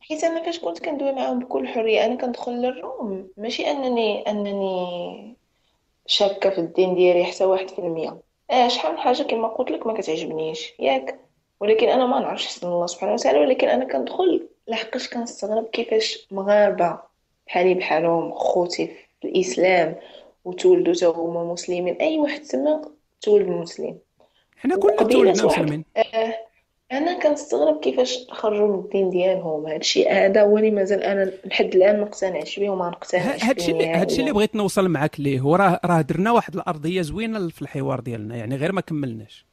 حيت انا فاش كنت كندوي معاهم بكل حريه انا كندخل للروم ماشي انني انني شاكه في الدين ديالي حتى واحد في المية اه شحال من حاجه كما قلت لك ما كتعجبنيش ياك ولكن انا ما نعرفش حسن الله سبحانه وتعالى ولكن انا كندخل لحقاش كنستغرب كيفاش مغاربه بحالي بحالهم خوتي في الاسلام وتولدوا تا هما مسلمين اي واحد تما تولد مسلم حنا كلنا تولدنا مسلمين اه انا كنستغرب كيفاش خرجوا من الدين ديالهم هادشي هذا هو اللي مازال انا لحد الان ما اقتنعش بيه وما نقتنعش هادشي اللي يعني. هادشي اللي بغيت نوصل معاك ليه هو راه درنا واحد الارضيه زوينه في الحوار ديالنا يعني غير ما كملناش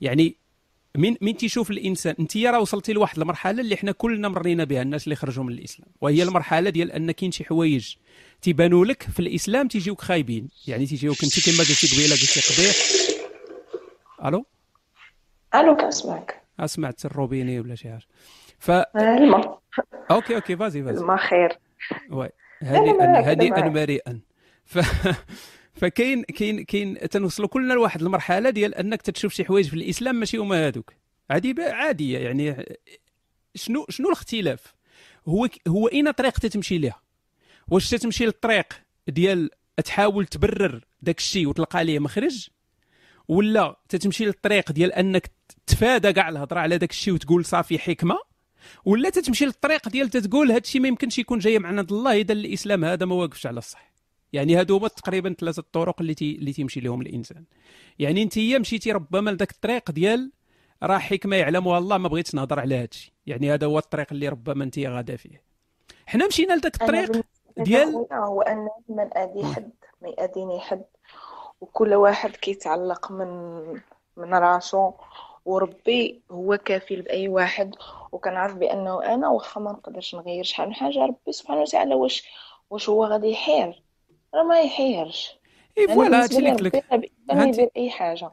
يعني من من تيشوف الانسان انت راه وصلتي لواحد المرحله اللي حنا كلنا مرينا بها الناس اللي خرجوا من الاسلام وهي المرحله ديال ان كاين شي حوايج تيبانوا لك في الاسلام تيجيوك خايبين يعني تيجيوك انت كما قلتي قبيله قلتي قبيح الو الو كنسمعك سمعت الروبيني ولا شي حاجه ف الماء اوكي اوكي فازي فازي الماء خير وي هنيئا هنيئا مريئا ف *laughs* فكاين كاين كاين تنوصلوا كلنا لواحد المرحله ديال انك تتشوف شي حوايج في الاسلام ماشي هما هذوك عادي عاديه يعني شنو شنو الاختلاف هو هو اين طريق تتمشي ليها واش تتمشي للطريق ديال تحاول تبرر داك الشيء وتلقى ليه مخرج ولا تتمشي للطريق ديال انك تتفادى كاع الهضره على داك الشيء وتقول صافي حكمه ولا تتمشي للطريق ديال تتقول هذا الشيء ما يمكنش يكون جاي من عند الله اذا الاسلام هذا ما واقفش على الصح يعني هادو هما تقريبا ثلاثه الطرق اللي تي... اللي تيمشي لهم الانسان يعني انت مشيتي ربما لذاك الطريق ديال راه حكمه يعلمها الله ما بغيتش نهضر على هذا الشيء يعني هذا هو الطريق اللي ربما انت غادا فيه حنا مشينا لذاك الطريق ديال هو ان من اذي نعم. حد ما ياذيني حد وكل واحد كيتعلق من من راسو وربي هو كفيل باي واحد وكنعرف بانه انا واخا ما نقدرش نغير شحال من حاجه ربي سبحانه وتعالى واش واش هو غادي يحير راه ما يحيرش اي فوالا هادشي اللي قلت لك اي حاجه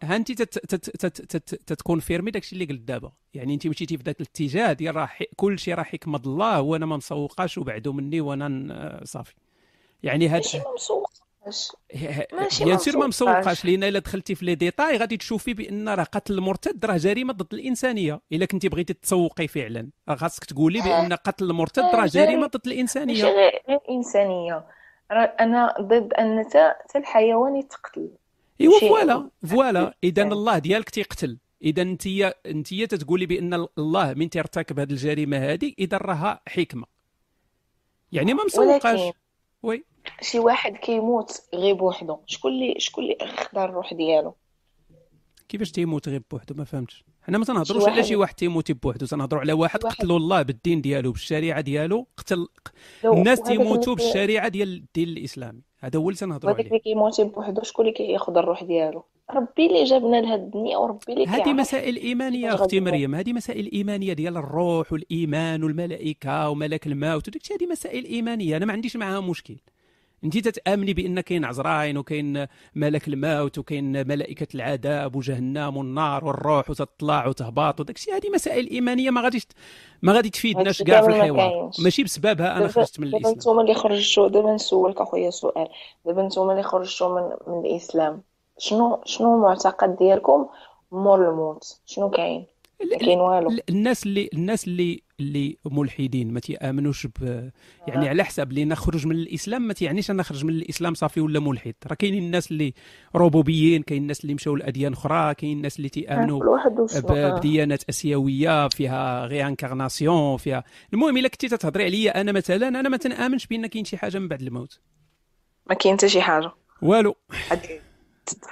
تتكون فيرمي داكشي اللي قلت دابا يعني انت مشيتي في ذاك الاتجاه ديال راه كلشي راه حكمه الله وانا ما مسوقاش وبعدو مني وانا آه، صافي يعني هادشي ماشي مسوق ماشي بيان سير ما مسوقاش لان الا دخلتي في لي ديتاي غادي تشوفي بان راه قتل المرتد راه جريمه ضد الانسانيه الا كنتي بغيتي تسوقي فعلا خاصك تقولي آه. بان قتل المرتد راه آه، جريمه ضد الانسانيه الانسانيه راه انا ضد ان حتى الحيوان يتقتل ايوا فوالا آه، فوالا اذا الله ديالك تيقتل اذا انت انت تتقولي بان الله من تيرتكب هذه الجريمه هذه اذا راها حكمه يعني ما مسوقاش وي شي واحد كيموت غير بوحدو شكون اللي شكون اللي خدا الروح ديالو كيفاش تيموت غير بوحدو ما فهمتش حنا ما تنهضروش على شي واحد تيموت بوحدو تنهضروا على واحد, قتلو قتلوا الله بالدين ديالو بالشريعه ديالو قتل الناس تيموتوا بالشريعه ديال الدين الاسلامي هذا هو اللي تنهضروا عليه اللي كيموت بوحدو شكون اللي كياخذ الروح ديالو ربي اللي جابنا لهاد الدنيا وربي اللي هذه مسائل ايمانيه اختي مريم هذه مسائل ايمانيه ديال الروح والايمان والملائكه وملك الموت وداك هذه مسائل ايمانيه انا ما عنديش معها مشكل انت تتامني بان كاين عزراين وكاين ملك الموت وكاين ملائكه العذاب وجهنم والنار والروح وتطلع وتهبط وداك الشيء هذه مسائل ايمانيه ما غاديش ما غادي تفيدناش كاع في الحوار ماشي بسببها انا خرجت من الاسلام دابا نتوما اللي خرجتوا دابا نسولك اخويا سؤال دابا نتوما اللي خرجتوا من من الاسلام شنو شنو المعتقد ديالكم مور الموت شنو كاين ما كاين والو الناس اللي الناس اللي اللي ملحدين ما تيامنوش ب يعني على حساب اللي نخرج من الاسلام ما تيعنيش انا نخرج من الاسلام صافي ولا ملحد راه كاينين الناس اللي ربوبيين كاين الناس اللي مشاو لاديان اخرى كاين الناس اللي تيامنوا بديانات اسيويه فيها غي انكارناسيون فيها المهم الا كنتي تتهضري عليا انا مثلا انا ما تنامنش بان كاين شي حاجه من بعد الموت ما كاين حتى شي حاجه والو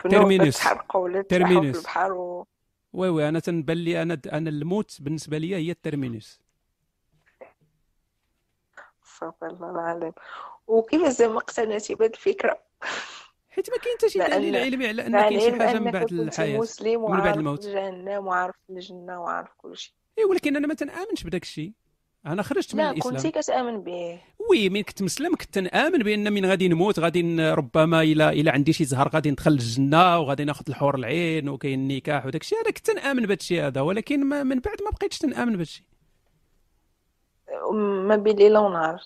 ترمينوس ترمينوس وي وي انا تنبان لي انا انا الموت بالنسبه لي هي الترمينوس استغفر الله العظيم وكيف زعما اقتنعتي بهذه الفكره حيت ما كاين حتى شي دليل علمي على ان يعني كاين شي حاجه من بعد الحياه مسلم من بعد الموت جهنم وعارف الجنه وعارف كل شيء اي ولكن انا ما تنامنش بداك الشيء انا خرجت من لا الاسلام كنتي كتامن به وي من كنت مسلم كنت نامن بان من غادي نموت غادي ربما الى الى عندي شي زهر غادي ندخل الجنه وغادي ناخذ الحور العين وكاين النكاح وداك الشيء انا كنت نامن بهذا الشيء هذا ولكن ما من بعد ما بقيتش تنامن بهذا الشيء ما بين ليله ونهار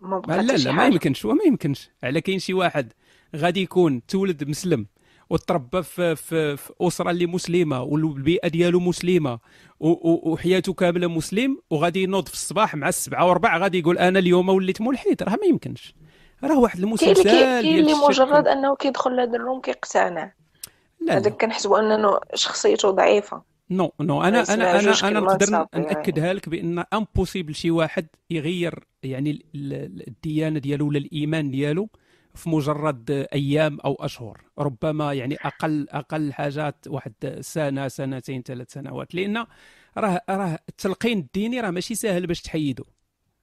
ما لا لا ما يمكنش وما يمكنش على كاين شي واحد غادي يكون تولد مسلم وتربى في, في, في اسره اللي مسلمه والبيئه ديالو مسلمه وحياته كامله مسلم وغادي ينوض في الصباح مع السبعه وربع غادي يقول انا اليوم وليت ملحد راه ما يمكنش راه واحد المسلسل كاين اللي مجرد انه كيدخل لهذا الروم كيقتنع لا هذاك كنحسبوا انه شخصيته ضعيفه نو نو انا انا انا انا نقدر يعني. ناكدها لك بان امبوسيبل شي واحد يغير يعني الديانه ديالو ولا الايمان ديالو في مجرد ايام او اشهر ربما يعني اقل اقل حاجات واحد سنه سنتين ثلاث سنوات لان راه راه التلقين الديني راه ماشي ساهل باش تحيدو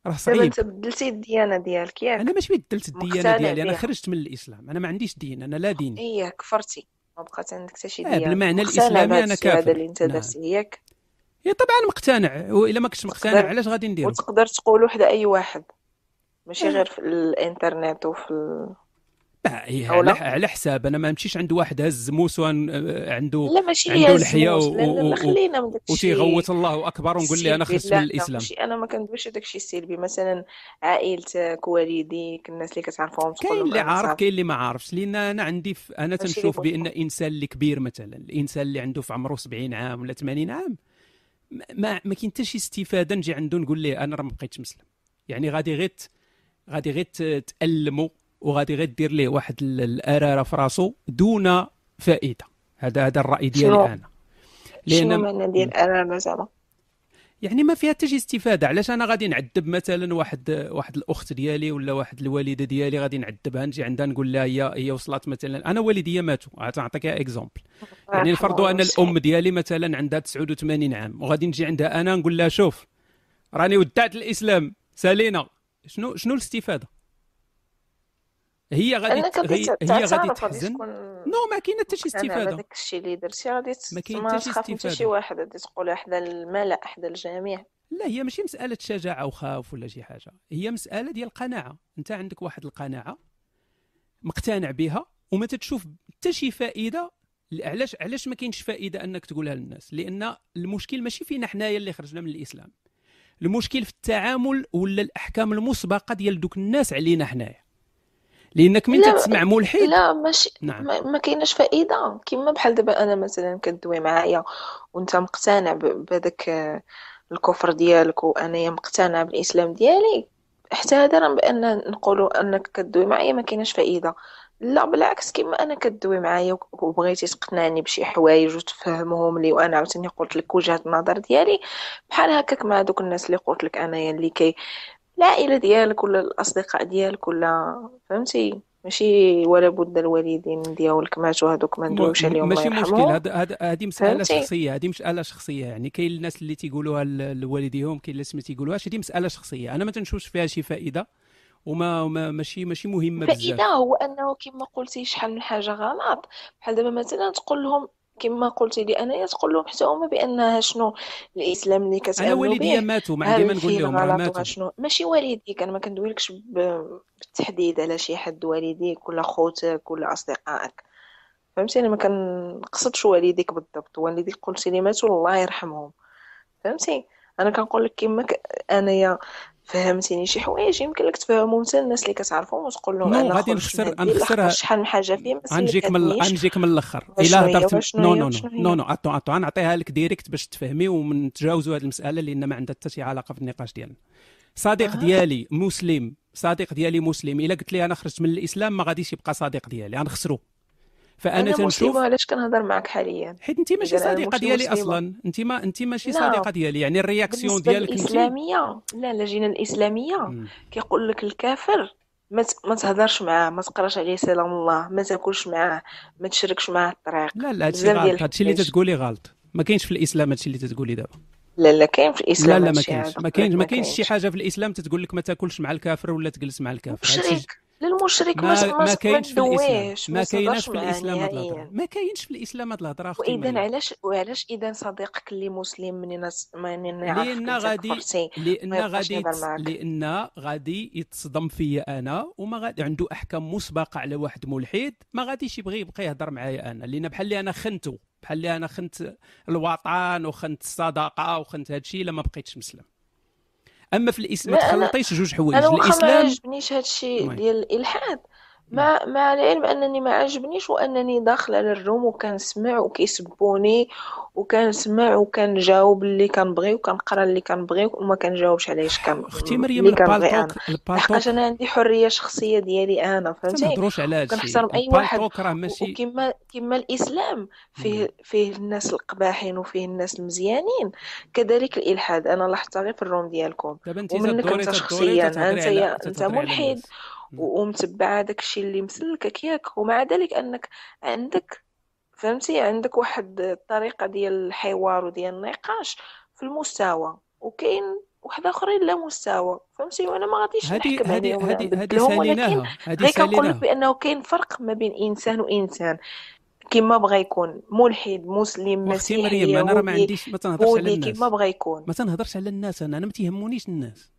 راه صعيب انت بدلتي الديانه ديالك ياك انا ماشي بدلت الديانه ديالي انا خرجت من الاسلام انا ما عنديش دين انا لا دين اي كفرتي بقات عندك حتى شي إيه، ديال بالمعنى الاسلامي انا كافر هذا اللي انت درتي نعم. ياك هي إيه، طبعا مقتنع والا ما كنتش مقتنع علاش غادي نديرو وتقدر تقول حدا اي واحد ماشي إيه. غير في الانترنت وفي إيه، لا هي على, على حساب انا ما نمشيش عند واحد هز موسوان آه، عنده لا ماشي عنده الحياه و... و... خلينا من داك الشيء وتيغوت الله اكبر ونقول لي انا خرجت من الاسلام لا انا ما كندويش داك الشيء السلبي مثلا عائلتك آه، والديك الناس اللي كتعرفهم كاين اللي عارف كاين اللي ما عارفش لان انا عندي ف... انا تنشوف بان الانسان اللي كبير مثلا الانسان اللي عنده في عمره 70 عام ولا 80 عام ما ما كاين حتى شي استفاده نجي عنده نقول له انا راه ما بقيتش مسلم يعني غادي غير غادي غير تألموا وغادي غير دير ليه واحد الاراره في راسو دون فائده هذا هذا الراي ديالي انا لان شنو معنى ديال مثلا زعما يعني ما فيها حتى شي استفاده علاش انا غادي نعذب مثلا واحد واحد الاخت ديالي ولا واحد الوالده ديالي غادي نعذبها نجي عندها نقول لها هي هي وصلت مثلا انا والديا ماتوا غنعطيك اكزومبل يعني نفرضوا ان الام ديالي مثلا عندها 89 عام وغادي نجي عندها انا نقول لها شوف راني ودعت الاسلام سالينا شنو شنو الاستفاده هي غادي هي, هي غادي تحزن نو ما كاين حتى شي استفاده داك الشيء اللي درتي غادي ما كاين حتى شي استفاده شي واحد غادي تقول حدا الملأ حدا الجميع لا هي ماشي مساله شجاعه وخوف ولا شي حاجه هي مساله ديال القناعه انت عندك واحد القناعه مقتنع بها وما تتشوف حتى شي فائده علاش علاش ما كاينش فائده انك تقولها للناس لان المشكل ماشي فينا حنايا اللي خرجنا من الاسلام المشكل في التعامل ولا الاحكام المسبقه ديال دوك الناس علينا حنايا لانك من تسمع ملحد لا ماشي نعم. ما كايناش فائده كما بحال دابا انا مثلا كدوي معايا وانت مقتنع بهذاك آه، الكفر ديالك وانايا مقتنع بالاسلام ديالي احتذرا بان نقولوا انك كدوي معايا ما كايناش فائده لا بالعكس كما انا كدوي معايا وبغيتي تقنعني بشي حوايج وتفهمهم لي وانا عاوتاني قلت لك وجهه النظر ديالي بحال هكاك مع دوك الناس اللي قلت لك انايا اللي كي العائلة ديالك ولا الأصدقاء ديالك ولا فهمتي ماشي ولا بد الوالدين ديالك ماتوا هذوك ما ندويوش عليهم ماشي مشكل هذا هاد... مساله شخصيه هذه مساله شخصيه يعني كاين الناس اللي تيقولوها لوالديهم كاين الناس ما تيقولوهاش هذه مساله شخصيه انا ما تنشوفش فيها شي فائده وما ماشي ماشي مهمه بزاف فائده هو انه كما قلتي شحال من حاجه غلط بحال دابا مثلا تقول لهم كما قلتي انايا تقول لهم حتى هما بانها شنو الاسلام اللي كتعاملوا انا والديا ماتوا عندي ما نقول لهم راه ماتوا شنو ماشي والديك انا ما كندويلكش بالتحديد على شي حد والديك ولا خوتك ولا اصدقائك فهمتي انا ما كنقصدش والديك بالضبط والديك قلتي لي ماتوا الله يرحمهم فهمتي انا كنقول لك كما انايا فهمتيني شي حوايج يمكن لك تفهمهم حتى الناس اللي كتعرفهم وتقول لهم انا غادي نخسر نخسر شحال من حاجه فيه غنجيك من غنجيك من الاخر الا هضرت نو نو نو نو نو اتو اتو غنعطيها لك ديريكت باش تفهمي ونتجاوزوا هذه المساله لان ما عندها حتى شي علاقه في النقاش ديالنا صديق آه. ديالي مسلم صديق ديالي مسلم الا قلت لي انا خرجت من الاسلام ما غاديش يبقى صديق ديالي غنخسرو فانا تنشوف علاش كنهضر معك حاليا حيت انت ماشي صديقه ديالي اصلا انت ما انت ماشي نعم. صديقه ديالي يعني الرياكسيون ديالك الاسلاميه لا اللجنه الاسلاميه كيقول لك الكافر ما ما تهضرش معاه ما تقراش عليه سلام الله ما تاكلش معاه ما تشركش معاه الطريق لا لا هادشي غلط هادشي اللي تتقولي غلط ما كاينش في الاسلام هادشي اللي تتقولي دابا لا لا كاين في الاسلام لا لا ما كاينش ما كاينش ما كاينش شي حاجه في الاسلام تتقول لك ما تاكلش مع الكافر ولا تجلس مع الكافر شريك للمشرك ما ما, ما كاينش في الاسلام ما كاينش في الاسلام هاد الهضره يعني. ما كاينش في الاسلام هاد الهضره اختي واذا علاش وعلاش اذا صديقك اللي مسلم منين منين لان غادي لان غادي لان غادي يتصدم فيا انا وما غادي عنده احكام مسبقه على واحد ملحد ما غاديش يبغي يبقى يهضر معايا انا لان بحال اللي انا خنته بحال اللي انا خنت الوطن وخنت الصداقه وخنت هادشي الا ما بقيتش مسلم اما في الاسلام ما تخلطيش جوج حوايج الاسلام ما عجبنيش هذا الشيء ديال الالحاد مع نعم. مع العلم انني ما عجبنيش وانني داخله للروم وكنسمع وكيسبوني وكنسمع وكنجاوب اللي كنبغي وكنقرا اللي كنبغي وما كنجاوبش على اش كان اختي مريم البالطوك لحقاش انا عندي حريه شخصيه ديالي انا فهمتي ما نهضروش على كنحترم اي واحد ماشي وكما كما الاسلام فيه فيه الناس القباحين وفيه الناس المزيانين كذلك الالحاد انا لاحظت غير في الروم ديالكم ومنك انت شخصيا انت انت ملحد ومتبعه داكشي اللي مسلكك ياك ومع ذلك انك عندك فهمتي عندك واحد الطريقه ديال الحوار وديال النقاش في المستوى وكاين واحد اخرين لا مستوى فهمتي وانا ما غاديش نحكم عليهم هذه هذه ساليناها هذه كنقول بانه كاين فرق ما بين انسان وانسان كما بغى يكون ملحد مسلم مسيحي مريم انا راه ما عنديش ما تنهضرش على الناس كما بغى يكون ما تنهضرش على الناس انا ما تيهمونيش الناس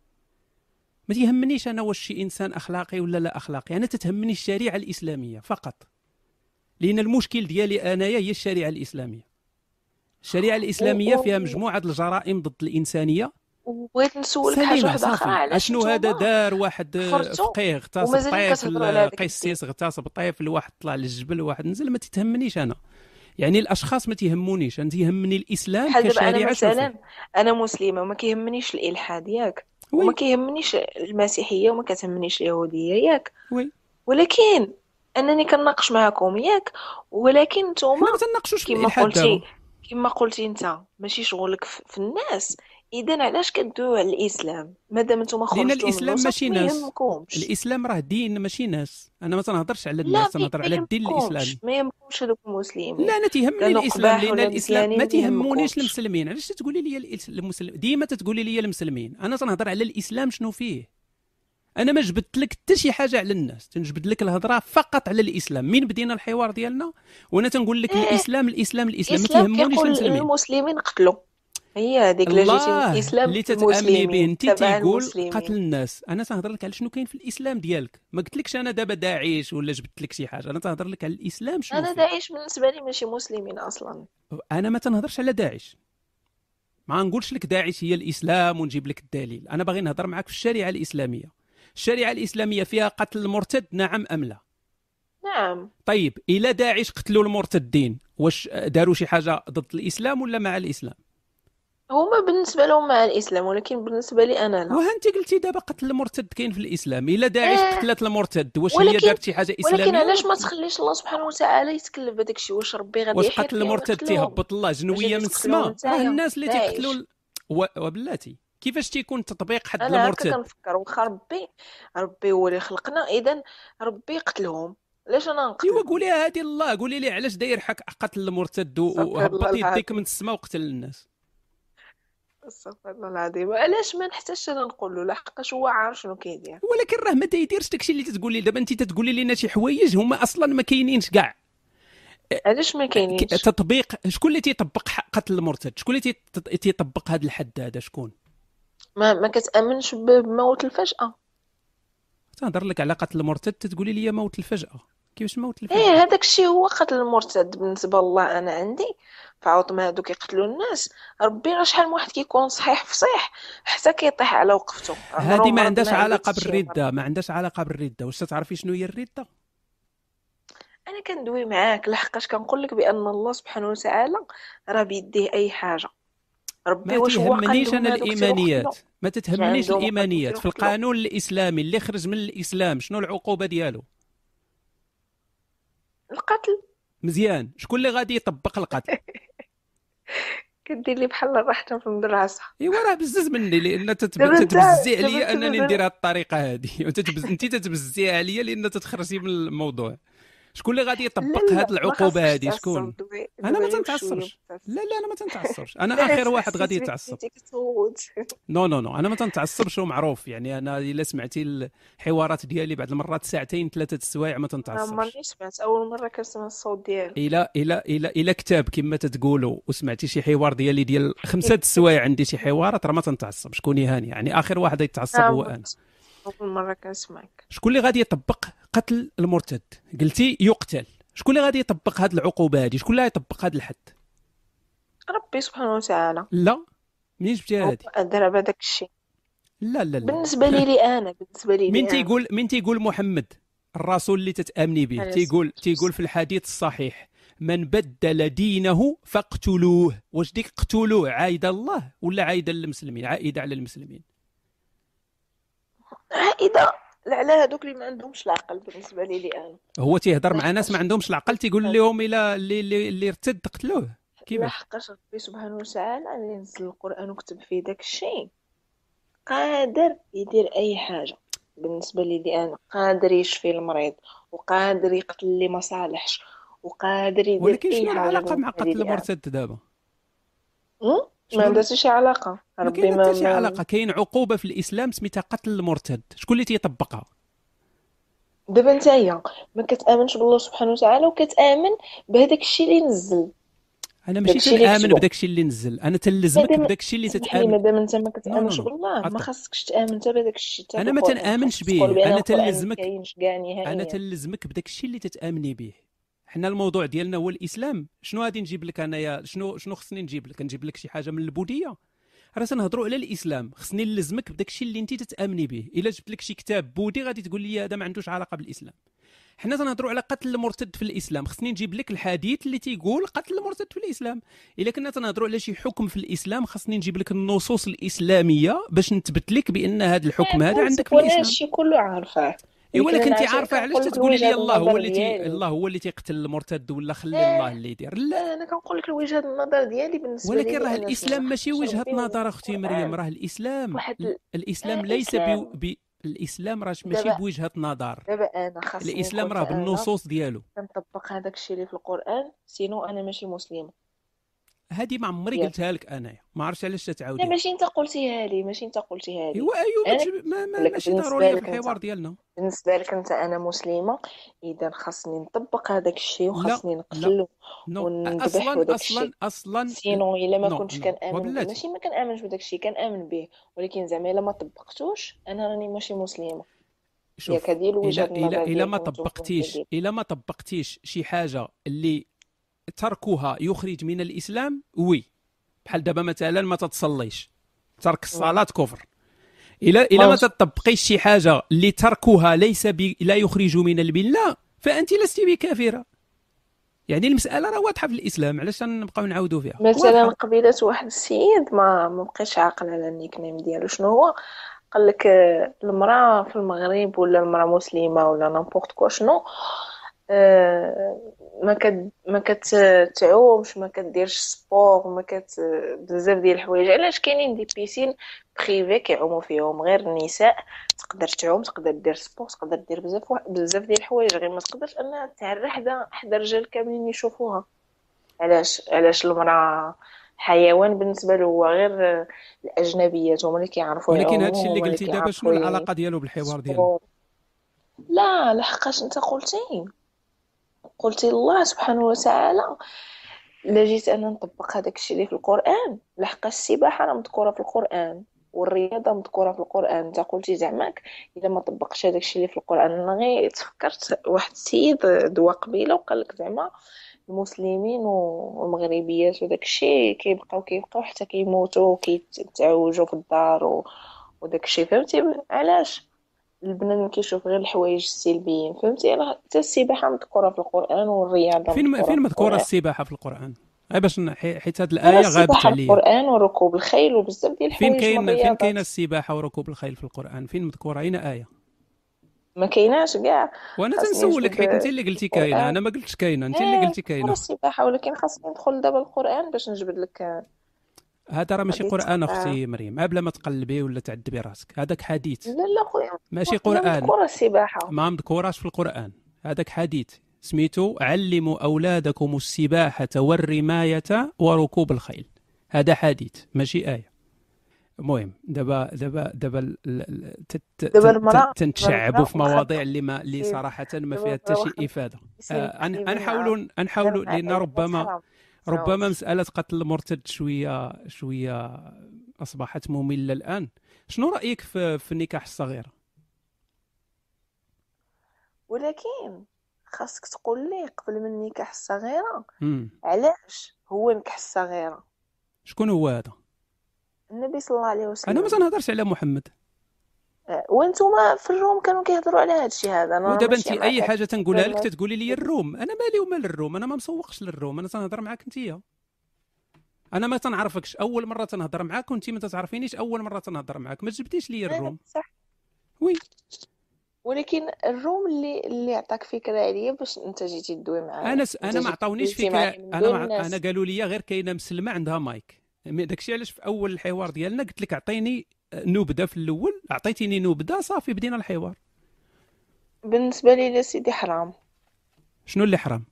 ما تيهمنيش انا واش شي انسان اخلاقي ولا لا اخلاقي انا تتهمني الشريعه الاسلاميه فقط لان المشكل ديالي انايا هي الشريعه الاسلاميه الشريعه آه، الاسلاميه فيها مجموعه الجرائم ضد الانسانيه وبغيت نسولك حاجه واحده اخرى على شنو هذا دار واحد فقيه اغتصب طيف قسيس اغتصب طيف الواحد طلع للجبل واحد نزل ما تتهمنيش انا يعني الاشخاص ما تيهمونيش انا تيهمني الاسلام كشريعه انا مثلا انا مسلمه ما كيهمنيش الالحاد ياك وما كيهمنيش المسيحيه وما كتهمنيش اليهوديه ياك وي ولكن انني كنناقش معكم ياك ولكن نتوما كما قلتي كما قلتي انت ماشي شغلك في الناس اذا علاش كدويو على الاسلام مادام نتوما خرجتوا من الاسلام ماشي ناس الاسلام راه دين ماشي ناس انا ما تنهضرش على الناس تنهضر على الدين الاسلامي ما يهمكمش هذوك المسلمين لا انا تيهمني الاسلام لان الاسلام ما تيهمونيش المسلمين علاش تقولي لي المسلم ديما تتقولي لي المسلمين انا تنهضر على الاسلام شنو فيه انا ما جبدت لك حتى شي حاجه على الناس تنجبد لك الهضره فقط على الاسلام من بدينا الحوار ديالنا وانا تنقول لك إيه. الاسلام الاسلام الاسلام ما تيهمونيش المسلمين المسلمين قتلوا هي هذيك الاسلام اللي تتامني به انت تيقول قتل الناس انا تنهضر لك على شنو كاين في الاسلام ديالك ما قلتلكش انا دابا داعش ولا جبت لك شي حاجه انا تنهضر لك على الاسلام شنو انا داعش بالنسبه لي ماشي مسلمين اصلا انا ما تنهضرش على داعش ما نقولش لك داعش هي الاسلام ونجيب لك الدليل انا باغي نهضر معك في الشريعه الاسلاميه الشريعه الاسلاميه فيها قتل المرتد نعم ام لا نعم طيب الى داعش قتلوا المرتدين واش داروا شي حاجه ضد الاسلام ولا مع الاسلام هما بالنسبه لهم مع الاسلام ولكن بالنسبه لي انا لا وهانت قلتي دابا قتل المرتد كاين في الاسلام الا داعش آه. قتلت المرتد واش هي دارت شي حاجه اسلاميه ولكن علاش ما تخليش الله سبحانه وتعالى يتكلف بهذاك الشيء واش ربي غادي واش قتل يعني المرتد تيهبط الله جنويه من السماء الناس اللي تيقتلوا و... وبلاتي كيفاش تيكون تطبيق حد انا المرتد انا كنفكر واخا ربي ربي هو اللي خلقنا اذا ربي قتلهم علاش انا نقتل ايوا قولي هذه الله قولي لي علاش داير حق قتل المرتد وهبط يديك من السماء وقتل الناس استغفر الله العظيم علاش ما نحتاجش انا نقول له لحقاش هو عارف شنو كيدير ولكن راه ما تيديرش داكشي اللي تتقولي دابا انت تتقولي لنا شي حوايج هما اصلا ما كاينينش كاع علاش ما كاينينش تطبيق شكون اللي تيطبق قتل المرتد شكون اللي تيطبق هذا الحد هذا شكون ما ما كتامنش بموت الفجاه تنهضر لك على قتل المرتد تتقولي لي موت الفجاه كيفاش موت الفجاه ايه هذاك الشيء هو قتل المرتد بالنسبه لله انا عندي ما هادو كيقتلوا الناس ربي غير شحال من واحد كيكون صحيح فصيح حتى كيطيح على وقفته هذه ما عندهاش علاقه بالرده ما عندهاش علاقه بالرده واش تعرفي شنو هي الرده انا كندوي معاك لحقاش كنقول لك بان الله سبحانه وتعالى راه بيديه اي حاجه ربي واش هو تهمنيش انا الايمانيات ما تتهمنيش الايمانيات في القانون الاسلامي اللي خرج من الاسلام شنو العقوبه ديالو القتل مزيان شكون اللي غادي يطبق القتل *laughs* كدير لي بحال الرحته في المدرسه ايوا راه بزز مني لان تتبزي عليا انني ندير هذه الطريقه هذه انت تتبزي عليا لان تتخرجي من الموضوع شكون اللي غادي يطبق هذه العقوبه هذه شكون انا ما تنتعصبش لا لا انا ما تنتعصبش انا اخر واحد غادي يتعصب نو نو نو انا ما تنتعصبش ومعروف يعني انا الا سمعتي الحوارات ديالي بعد المرات ساعتين ثلاثه السوايع ما تنتعصبش ما سمعت اول مره كنسمع الصوت ديالي الا الا الا الا كتاب كما تتقولوا وسمعتي شي حوار ديالي ديال خمسه السوايع عندي شي حوارات راه ما تنتعصبش كوني هاني يعني اخر واحد يتعصب هو انا اول مره كنسمعك شكون اللي غادي يطبق قتل المرتد قلتي يقتل شكون اللي غادي يطبق هذه العقوبه هذه شكون اللي يطبق هذا الحد ربي سبحانه وتعالى لا منين جبتي هذه ضرب هذاك الشيء لا لا لا بالنسبه لي, لي انا بالنسبه لي من تيقول من تيقول محمد الرسول اللي تتامني به تيقول تيقول في الحديث الصحيح من بدل دينه فاقتلوه واش ديك قتلوه عايده الله ولا عايده للمسلمين عائده على المسلمين عائده لعلى هذوك اللي ما عندهمش العقل بالنسبه لي لي انا هو تيهضر مع ناس ما عندهمش العقل تيقول لهم الا اللي اللي ارتد قتلوه كيف لحقاش ربي سبحانه وتعالى اللي نزل القران وكتب فيه داك الشيء قادر يدير اي حاجه بالنسبه لي لي انا قادر يشفي المريض وقادر يقتل اللي ما صالحش وقادر يدير ولكن شنو العلاقه مع قتل المرتد دابا ما عندها حتى شي علاقه ربي ما كاين حتى شي علاقه كاين عقوبه في الاسلام سميتها قتل المرتد شكون اللي تيطبقها دابا انت هي ما كتامنش بالله سبحانه وتعالى وكتامن بهذاك الشيء اللي نزل انا ماشي تامن بداك الشيء اللي نزل انا تلزمك بداك الشيء اللي تتامن مادام انت ما كتامنش بالله ما خاصكش تامن انت بداك الشيء انا ما تنامنش به انا تلزمك انا تلزمك بداك الشيء اللي تتامني به حنا الموضوع ديالنا هو الاسلام شنو غادي نجيب لك انايا شنو شنو خصني نجيب لك نجيب لك شي حاجه من البوذيه راه تنهضروا على الاسلام خصني نلزمك بداك الشيء اللي انت تتامني به الا جبت لك شي كتاب بودي غادي تقول لي هذا ما عندوش علاقه بالاسلام حنا تنهضروا على قتل المرتد في الاسلام خصني نجيب لك الحديث اللي تيقول قتل المرتد في الاسلام الا كنا تنهضروا على شي حكم في الاسلام خصني نجيب لك النصوص الاسلاميه باش نثبت لك بان هذا الحكم هذا عندك في الاسلام كله عارفه اي ولكن انت عارفه علاش تقولي لي الله هو اللي الله هو اللي تيقتل المرتد ولا خلي الله اللي يدير لا انا كنقول لك وجهه النظر ديالي بالنسبه ولكن راه الاسلام ماشي وجهه نظر اختي مريم راه الاسلام الاسلام آه، ليس ب الاسلام راه ماشي بوجهه نظر دابا انا خاص الاسلام راه بالنصوص ديالو كنطبق هذاك الشيء اللي في القران سينو انا ماشي مسلمه هذه ما عمري قلتها لك انايا ما عرفتش علاش تتعاود لا ماشي انت قلتيها لي ماشي انت قلتيها لي ايوا ايوا ما, ما ماشي ضروري في الحوار ديالنا بالنسبه لك انت انا مسلمه اذا خاصني نطبق هذاك الشيء وخاصني نقتلو اصلا اصلا اصلا سينو الا ما كنتش كنامن ماشي ما كنامنش بداك الشيء كنامن به ولكن زعما الا ما طبقتوش انا راني ماشي مسلمه شوف الا ما طبقتيش الا ما طبقتيش شي حاجه اللي تركها يخرج من الاسلام وي بحال دابا مثلا ما تتصليش ترك الصلاه كفر الى الى ما تطبقيش شي حاجه اللي تركها ليس بي لا يخرج من المله فانت لست بكافره يعني المساله راه واضحه في الاسلام علاش نبقاو نعاودوا فيها مثلا قبيله واحد السيد ما ما عاقل على النيكنيم ديالو شنو هو قال لك آه، المراه في المغرب ولا المراه مسلمه ولا نامبورت كو شنو آه، ما كت ما كتعومش ما كديرش سبور ما كت بزاف ديال الحوايج علاش كاينين دي بيسين بريفي كيعوموا فيهم غير النساء تقدر تعوم تقدر دير سبور تقدر دير بزاف بزاف ديال الحوايج غير ما تقدرش انها تعرى حدا حدا الرجال كاملين يشوفوها علاش علاش المراه حيوان بالنسبه له هو غير الاجنبيات هما اللي كيعرفوا ولكن هادشي اللي قلتي دابا شنو العلاقه ديالو بالحوار ديالو لا لحقاش انت قلتي قلت الله سبحانه وتعالى لا جيت انا نطبق هذاك الشيء اللي في القران لحقاش السباحه راه مذكوره في القران والرياضه مذكوره في القران انت قلتي زعماك الا ما طبقش هذاك الشيء اللي في القران انا غير تفكرت واحد السيد دوا قبيله وقال لك زعما المسلمين والمغربيات وداك الشيء كيبقاو كيبقاو حتى كيموتوا وكيتعوجوا في الدار وداك الشيء فهمتي علاش البنادم كيشوف غير الحوايج السلبيين فهمتي راه حتى السباحه مذكوره في القران والرياضه فين فين مذكوره السباحه في القران غير باش حيت هذه الايه غابت عليا القران وركوب الخيل وبزاف ديال الحوايج فين كاين فين كاينه السباحه وركوب الخيل في القران فين مذكوره اين ايه ما كايناش كاع وانا تنسولك حيت انت اللي قلتي كاينه انا ما قلتش كاينه انت اللي إيه، قلتي كاينه السباحه ولكن خاصني ندخل دابا القران باش نجبد لك هذا راه ماشي قران آه. اختي مريم قبل ما تقلبي ولا تعذبي راسك هذاك حديث لا لا خويا ماشي قران ما السباحه ما مذكوراش في القران هذاك حديث سميتو علموا اولادكم السباحه والرمايه وركوب الخيل هذا حديث ماشي ايه المهم دابا دابا دابا دابا تنتشعبوا في مواضيع اللي ما اللي إيه. صراحه ما فيها حتى شي افاده آه نحاولوا آه. نحاولوا لان ربما ربما مساله قتل المرتد شويه شويه اصبحت ممله الان شنو رايك في, في النكاح الصغير ولكن خاصك تقول لي قبل من النكاح الصغيره علاش هو نكح الصغيره شكون هو هذا النبي صلى الله عليه وسلم انا ما تنهضرش على محمد وانتم في الروم كانوا كيهضروا على هذا الشيء هذا انا ودابا انت اي حاجه تنقولها لك تتقولي لي الروم انا مالي ومال الروم انا ما مسوقش للروم انا تنهضر معاك انت انا ما تنعرفكش اول مره تنهضر معاك وانت ما تتعرفينيش اول مره تنهضر معاك ما جبتيش لي الروم صح وي ولكن الروم اللي اللي عطاك فكره عليا باش انت جيتي تدوي معايا انا س... انا ما عطاونيش فكره انا مع... انا قالوا لي غير كاينه مسلمه عندها مايك داكشي علاش في اول الحوار ديالنا قلت لك اعطيني نبدا في الاول عطيتيني نبدا صافي بدينا الحوار بالنسبه لي سيدي حرام شنو اللي حرام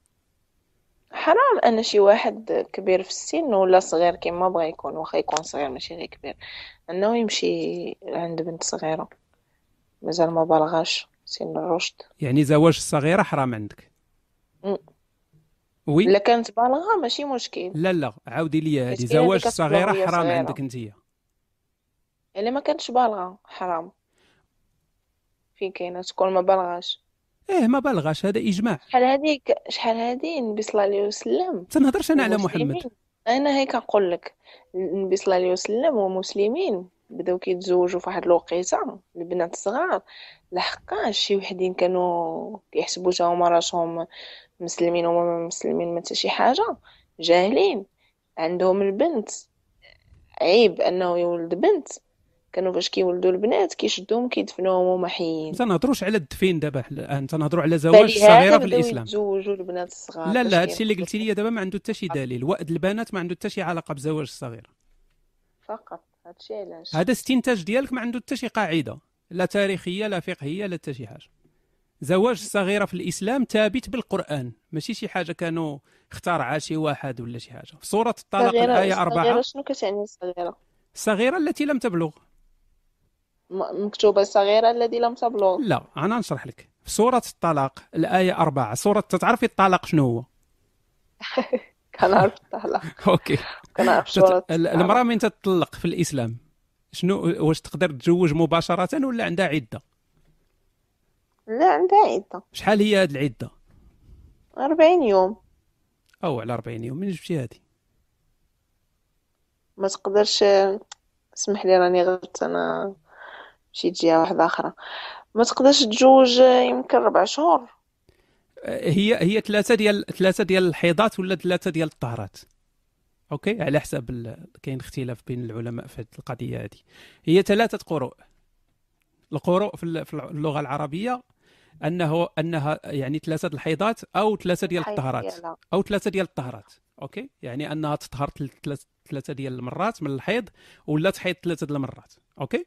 حرام ان شي واحد كبير في السن ولا صغير كيما بغى يكون واخا يكون صغير ماشي غير كبير انه يمشي عند بنت صغيره مازال ما بلغاش سن الرشد يعني زواج الصغيره حرام عندك م. وي لا كانت بالغه ماشي مشكل لا لا عاودي لي هذه زواج الصغيره حرام صغيرة. عندك انت اللي ما كانتش بالغة حرام فين كاينه تكون ما بالغاش ايه ما بالغاش هذا اجماع شحال هذيك شحال هذه النبي صلى الله عليه وسلم تنهضرش انا على محمد انا هيك نقول لك النبي صلى الله عليه وسلم ومسلمين بداو كيتزوجوا فواحد الوقيته البنات الصغار لحقاش شي وحدين كانوا كيحسبوا تا هما راسهم مسلمين وما مسلمين ما شي حاجه جاهلين عندهم البنت عيب انه يولد بنت كانوا باش كيولدوا البنات كيشدوهم كيدفنوهم وهما حيين ما تنهضروش على الدفين دابا الان تنهضروا على زواج صغيره في الاسلام يتزوجوا البنات الصغار لا لا هادشي اللي قلتي لي دابا ما عنده حتى شي دليل واد البنات ما عنده حتى شي علاقه بزواج الصغيره فقط هادشي علاش هذا استنتاج ديالك ما عنده حتى شي قاعده لا تاريخيه لا فقهيه لا حتى شي حاجه زواج الصغيره في الاسلام ثابت بالقران ماشي شي حاجه كانوا اخترعها شي واحد ولا شي حاجه في سوره الطلاق الايه 4 صغيره شنو كتعني الصغيره الصغيره التي لم تبلغ مكتوبة صغيرة الذي لم تبلغ لا أنا نشرح لك في سورة الطلاق الآية أربعة سورة تتعرفي الطلاق شنو هو *laughs* كنعرف الطلاق *laughs* اوكي كنعرف سورة المرأة من تطلق في الإسلام شنو واش تقدر تتزوج مباشرة ولا عندها عدة لا عندها عدة شحال هي هاد العدة 40 يوم او على 40 يوم من جبتي هادي ما تقدرش اسمح لي راني غلطت انا شي جهه واحده اخرى ما تقدرش تجوج آه، يمكن ربع شهور آه، هي هي ثلاثه ديال ثلاثه ديال الحيضات ولا ثلاثه ديال الطهرات اوكي على حسب ال... كاين اختلاف بين العلماء في هذه القضيه هذه هي ثلاثه قروء القروء في اللغه العربيه انه انها يعني ثلاثه الحيضات او ثلاثه ديال الطهرات او ثلاثه ديال الطهرات اوكي يعني انها تطهر ثلاثه ديال المرات من الحيض ولا تحيض ثلاثه المرات اوكي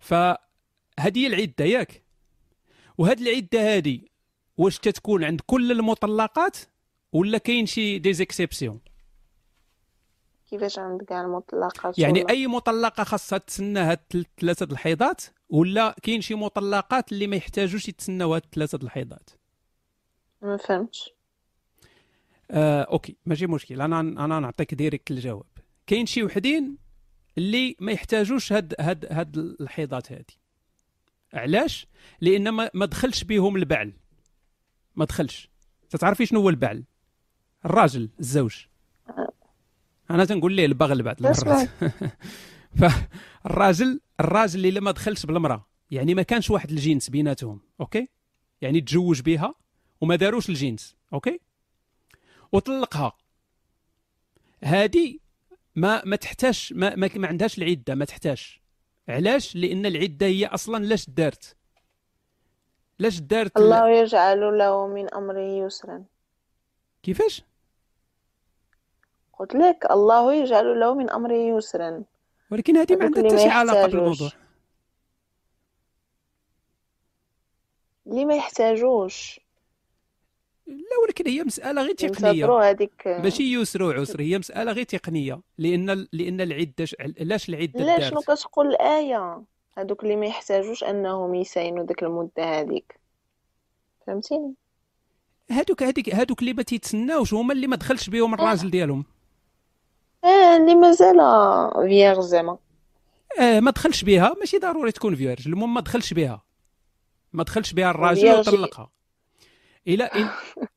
فهذه العده ياك وهذه العده هذه واش تتكون عند كل المطلقات ولا كاين شي ديزيكسيبسيون كيفاش عند كاع المطلقات يعني اي مطلقه خاصها تسنى هاد ثلاثه الحيضات ولا كاين شي مطلقات اللي ما يحتاجوش يتسناو هاد ثلاثه الحيضات ما فهمتش آه، اوكي ماشي مشكل انا انا نعطيك ديريكت الجواب كاين شي وحدين اللي ما يحتاجوش هاد هاد هاد الحيضات هذه علاش لان ما دخلش بهم البعل ما دخلش تتعرفي شنو هو البعل الراجل الزوج آه. انا تنقول ليه البغل بعد المرات *laughs* فالراجل الراجل اللي ما دخلش بالمراه يعني ما كانش واحد الجنس بيناتهم اوكي يعني تزوج بها وما داروش الجنس اوكي وطلقها هادي ما ما تحتاج ما, ما, ما عندهاش العده ما تحتاج علاش لان العده هي اصلا لاش دارت لاش دارت الله لا. يجعل له من امره يسرا كيفاش قلت لك الله يجعل له من امره يسرا ولكن هذه ما عندها حتى شي علاقه بالموضوع اللي ما يحتاجوش لا ولكن هي مساله غير تقنيه ماشي يسر وعسر هي مساله غير تقنيه لان لان العده علاش العده لا شنو كتقول الايه هذوك اللي ما يحتاجوش انهم يساينوا ديك المده هذيك فهمتيني هادوك هذيك هذوك اللي ما تيتسناوش هما اللي ما دخلش بهم الراجل آه. ديالهم اه اللي مازال فيغ زعما اه ما دخلش بها ماشي ضروري تكون فيرج المهم ما دخلش بها ما دخلش بها الراجل وطلقها الى لا...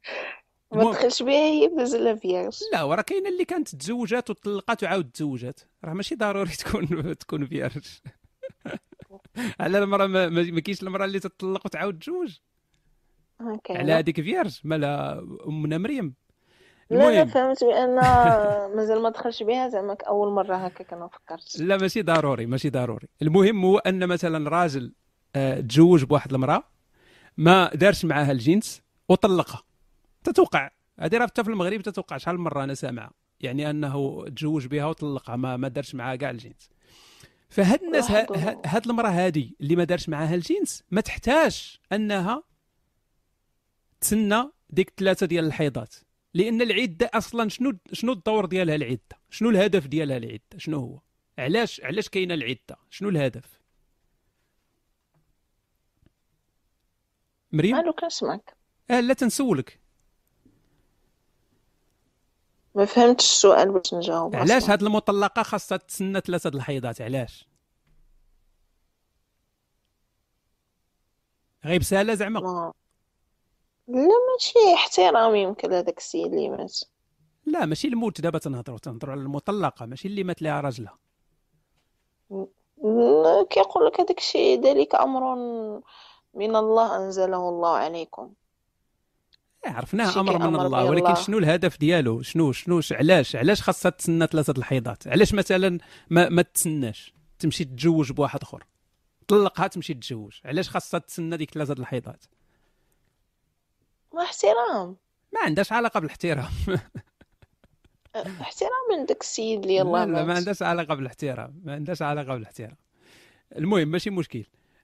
*laughs* ما دخلش بها هي مازال فيرج لا وراه كاينه اللي كانت تزوجات وطلقات وعاود تزوجات راه ماشي ضروري *laughs* تكون تكون فيرج *laughs* على المراه ما, ما كاينش المراه اللي تطلق وتعاود تزوج على هذيك فيرج مالها امنا مريم لا انا فهمت بان مازال ما دخلش بها زعما اول مره هكا انا فكرت لا ماشي ضروري ماشي ضروري المهم هو ان مثلا راجل آه، تزوج بواحد المراه ما دارش معاها الجنس وطلقها تتوقع هذه راه حتى في المغرب تتوقع شحال من مره انا سامعه يعني انه تزوج بها وطلقها ما, ما دارش معها كاع الجنس فهاد الناس هاد المراه هادي اللي ما دارش معاها الجنس ما تحتاج انها تسنى ديك ثلاثه ديال الحيضات لان العده اصلا شنو شنو الدور ديالها العده شنو الهدف ديالها العده شنو هو علاش علاش كاينه العده شنو الهدف مريم الو كنسمعك اه لا تنسولك ما فهمتش السؤال باش نجاوب علاش هاد المطلقه خاصها تسنى ثلاثه الحيضات علاش غير بسهله زعما ما. لا ماشي احترام يمكن هذاك السيد اللي مات لا ماشي الموت دابا تنهضروا تنهضروا على المطلقه ماشي اللي مات ليها راجلها كيقول لك هذاك الشيء ذلك امر من الله انزله الله عليكم إيه، عرفناه امر من الله, ولكن شنو الهدف ديالو شنو شنو علاش علاش خاصها تسنى ثلاثه الحيضات علاش مثلا ما, ما تسناش تمشي تتزوج بواحد اخر طلقها تمشي تتزوج علاش خاصها تسنى ديك ثلاثه الحيضات ما احترام ما عندهاش علاقه بالاحترام *laughs* احترام من داك السيد اللي الله لا ما عندهاش علاقه بالاحترام ما عندهاش علاقه بالاحترام المهم ماشي مشكل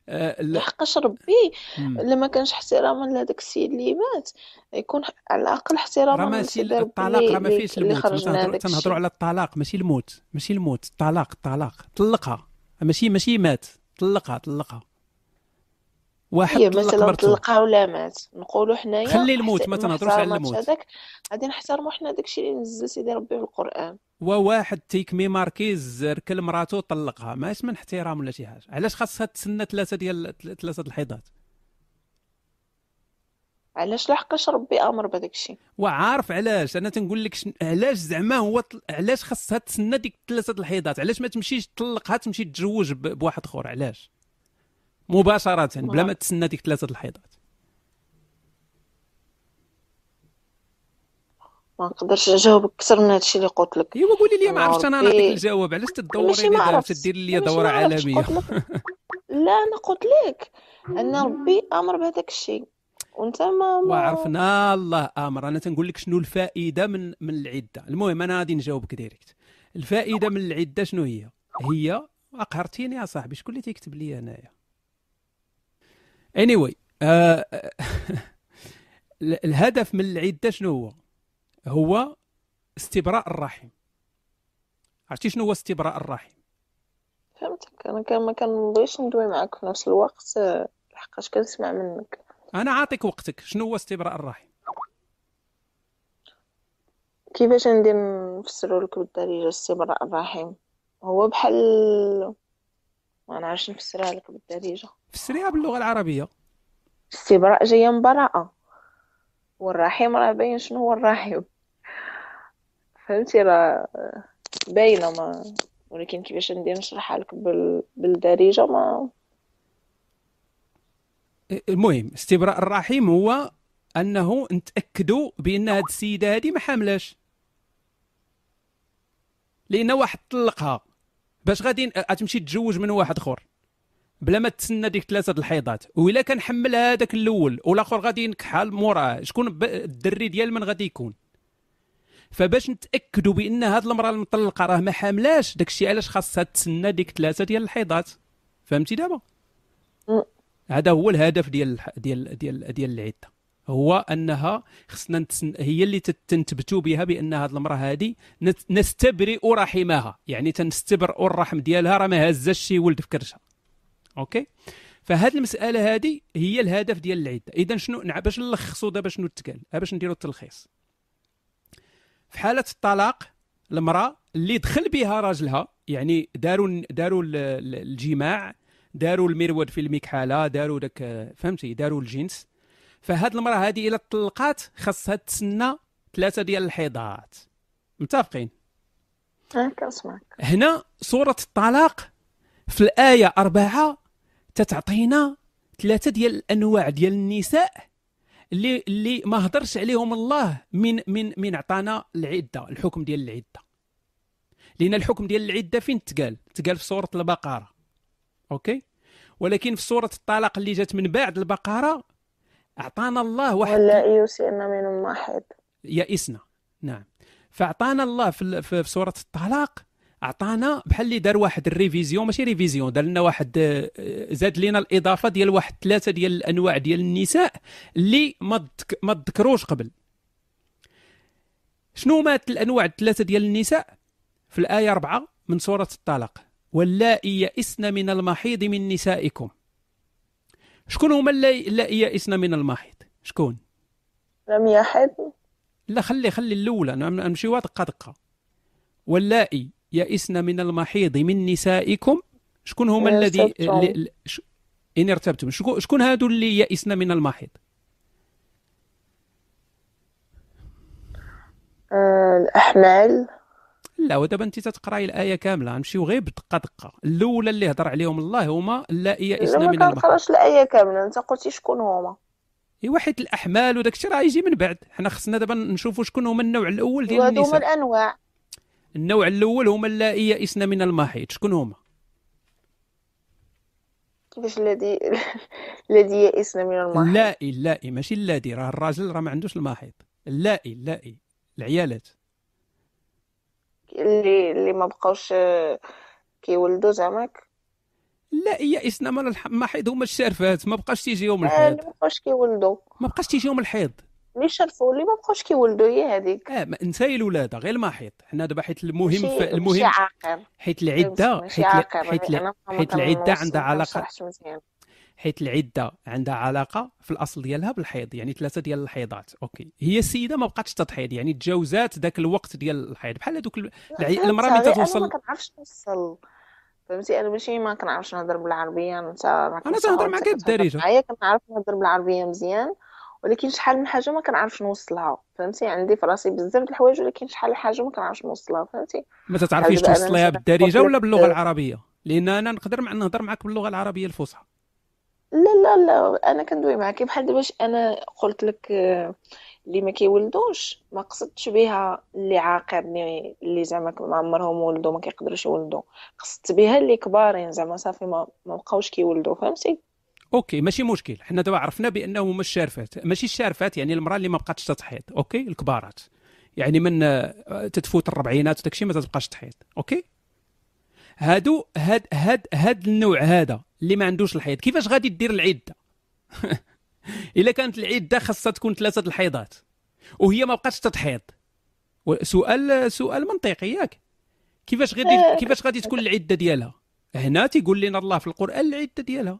آه، لحقاش ربي لما كانش احتراما لهذاك السيد اللي مات يكون على الاقل احتراما راه ماشي الطلاق راه ما فيهش الموت تنهضروا على الطلاق ماشي الموت ماشي الموت الطلاق الطلاق طلقها ماشي ماشي مات طلقها طلقها واحد هي مثلا تلقاو لا مات نقولوا حنايا خلي الموت ما تنهضروش على الموت هذاك غادي نحترموا حنا داكشي اللي نزل سيدي ربي في القران وواحد تيكمي ماركيز ركل مراته طلقها ما اسم من احترام ولا شي حاجه علاش خاصها تسنى ثلاثه ديال ثلاثه الحيضات علاش لحقاش ربي امر بهذاك الشيء وعارف علاش انا تنقول لك شن... علاش زعما هو طل... علاش خاصها تسنى ديك ثلاثه الحيضات علاش ما تمشيش تطلقها تمشي تتزوج ب... بواحد اخر علاش مباشره بلا ما تسنى ديك ثلاثه الحيضات ما نقدرش نجاوبك اكثر من هادشي اللي قلت لك ايوا قولي لي ما عرفتش انا نعطيك الجواب علاش تدوري لي تدير لي دوره عالميه *laughs* لا انا قلت لك ان ربي امر بهذاك الشيء وانت ما وعرفنا الله امر انا تنقول لك شنو الفائده من من العده المهم انا غادي نجاوبك ديريكت الفائده من العده شنو هي هي اقهرتيني يا صاحبي شكون اللي تيكتب لي انايا anyway آه *laughs* الهدف من العده شنو هو هو استبراء الرحم عرفتي شنو هو استبراء الرحم فهمتك انا كان ما كنبغيش ندوي معك في نفس الوقت آه، لحقاش كنسمع منك انا عاطيك وقتك شنو هو استبراء الرحم كيفاش ندير نفسروا لك بالدارجه استبراء الرحم هو بحال ما نعرفش نفسرها لك بالدارجه فسريها باللغه العربيه استبراء جايه من براءه والرحيم راه باين شنو هو الرحيم فهمتي راه باينه ما ولكن كيفاش ندير نشرحها لك بال... بالدارجه ما المهم استبراء الرحيم هو انه نتاكدوا بان هاد السيده هذه ما حاملاش لان واحد طلقها باش غادي آه، تمشي تتزوج من واحد اخر بلا ما تسنى ديك ثلاثه الحيضات وإلا كان حمل هذاك الاول والاخر غادي ينكحل موراه شكون الدري ديال من غادي يكون فباش نتاكدوا بان هاد المراه المطلقه راه ما حاملاش داكشي علاش خاصها تسنى ديك ثلاثه ديال الحيضات فهمتي دابا أه. هذا هو الهدف ديال ديال ديال ديال العده هو انها خصنا نتسن... هي اللي تنتبتوا بها بان هذه المراه هذه نت... نستبرئ رحمها يعني تنستبرئ الرحم ديالها راه ما هزاش شي ولد في كرشها اوكي فهاد المساله هذه هي الهدف ديال العده اذا شنو باش نلخصوا دابا شنو تقال باش نديروا التلخيص في حاله الطلاق المراه اللي دخل بها راجلها يعني داروا داروا الجماع داروا المرود في المكحله داروا داك فهمتي داروا الجنس فهاد المراه هذه الا طلقات خاصها تسنى ثلاثه ديال الحيضات متفقين هنا سوره الطلاق في الايه أربعة تتعطينا ثلاثه ديال الانواع ديال النساء اللي اللي ما هضرش عليهم الله من من من عطانا العده الحكم ديال العده لان الحكم ديال العده فين تقال تقال في سوره البقره اوكي ولكن في سوره الطلاق اللي جات من بعد البقره أعطانا الله وحده ولا يوصينا من واحد يئسنا نعم فأعطانا الله في, في سورة الطلاق أعطانا بحال اللي دار واحد الريفيزيون ماشي ريفيزيون دار لنا واحد آه، زاد لنا الإضافة ديال واحد ثلاثة ديال الأنواع ديال النساء اللي ما ما تذكروش قبل شنو مات الأنواع الثلاثة ديال النساء في الآية أربعة من سورة الطلاق واللائي يئسن من المحيض من نسائكم شكون هما اللي لا يائسنا من المحيط شكون لم يحد لا خلي خلي الاولى نمشيوها نعم، نعم، دقه دقه واللائي يائسن من المحيض من نسائكم شكون هما الذي ان ارتبتم شكون هادو اللي يائسن من المحيض آه، الأحمال لا ودابا انت تتقراي الايه كامله غنمشيو غير بدقه دقه الاولى اللي هضر عليهم الله هما لا يائسنا من الله ما كنقراش الايه كامله انت قلتي شكون هما ايوا حيت الاحمال وداك الشيء راه يجي من بعد حنا خصنا دابا نشوفوا شكون هما النوع الاول ديال النساء هما الانواع النوع الاول هما اللائي يائسن من المحيط شكون هما كيفاش الذي *laughs* الذي يائسن من المحيط اللائي اللائي ماشي الذي راه الراجل راه ما عندوش المحيط اللائي اللائي العيالات اللي اللي ما بقاوش آه، كيولدوا زعماك لا هي اسنان ما هما الشرفات ما بقاش تيجيهم آه، الحيض ما بقاش كيولدوا ما بقاش تيجيهم الحيض اللي شرفوا اللي ما بقاوش كيولدوا هي هذيك اه ما انت الولاده غير المحيط حنا دابا حيت المهم ف... المهم حيت العده حيت, حيت العده عندها علاقه حيت العده عندها علاقه في الاصل ديالها بالحيض يعني ثلاثه ديال الحيضات اوكي هي السيده ما بقاتش تتحيض يعني تجاوزات ذاك الوقت ديال الحيض بحال هذوك المراه ملي تتوصل انا ما كنعرفش نوصل فهمتي انا ماشي ما كنعرفش نهضر بالعربيه انت انا تنهضر معك بالدارجه معايا كنعرف نهضر بالعربيه مزيان ولكن شحال من حاجه ما كنعرفش نوصلها فهمتي عندي في راسي بزاف د الحوايج ولكن شحال من حاجه ما كنعرفش نوصلها فهمتي ما تتعرفيش توصليها بالدارجه ولا باللغه العربيه لان انا نقدر مع نهضر معك باللغه العربيه الفصحى لا لا لا انا كندوي معاك بحال دابا انا قلت لك آه، اللي ما كيولدوش ما قصدتش بها اللي عاقرني اللي زعما ما عمرهم ولدوا ما كيقدروش يولدوا قصدت بها اللي كبارين زعما صافي ما ما بقاوش كيولدوا فهمتي اوكي ماشي مشكل حنا دابا عرفنا بانه هما الشارفات ماشي الشارفات يعني المراه اللي ما بقاتش تتحيض اوكي الكبارات يعني من آه، تتفوت الربعينات وداكشي ما تتبقاش تحيض اوكي هادو هاد هاد هاد النوع هذا اللي ما عندوش الحيض كيفاش غادي دير العده *laughs* الا كانت العده خاصها تكون ثلاثه الحيضات وهي ما بقاتش تتحيض سؤال سؤال منطقي ياك كيفاش غادي آه. كيفاش غادي تكون العده ديالها هنا تيقول لنا الله في القران العده ديالها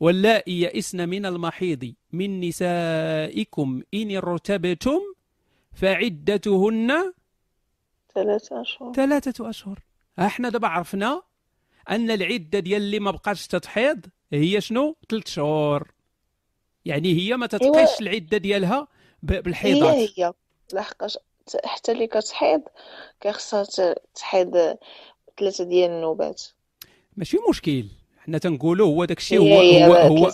واللائي يئسن من المحيض من نسائكم ان ارتبتم فعدتهن ثلاثة أشهر ثلاثة أشهر احنا دابا عرفنا ان العده ديال اللي ما بقاش تتحيض هي شنو ثلاث شهور يعني هي ما أيوة. تتقيش العده ديالها بالحيضات هي هي لحقاش حتى اللي كتحيض كيخصها تحيض ثلاثه ديال النوبات ماشي مشكل حنا تنقولوا هو داك الشيء هو هو, هو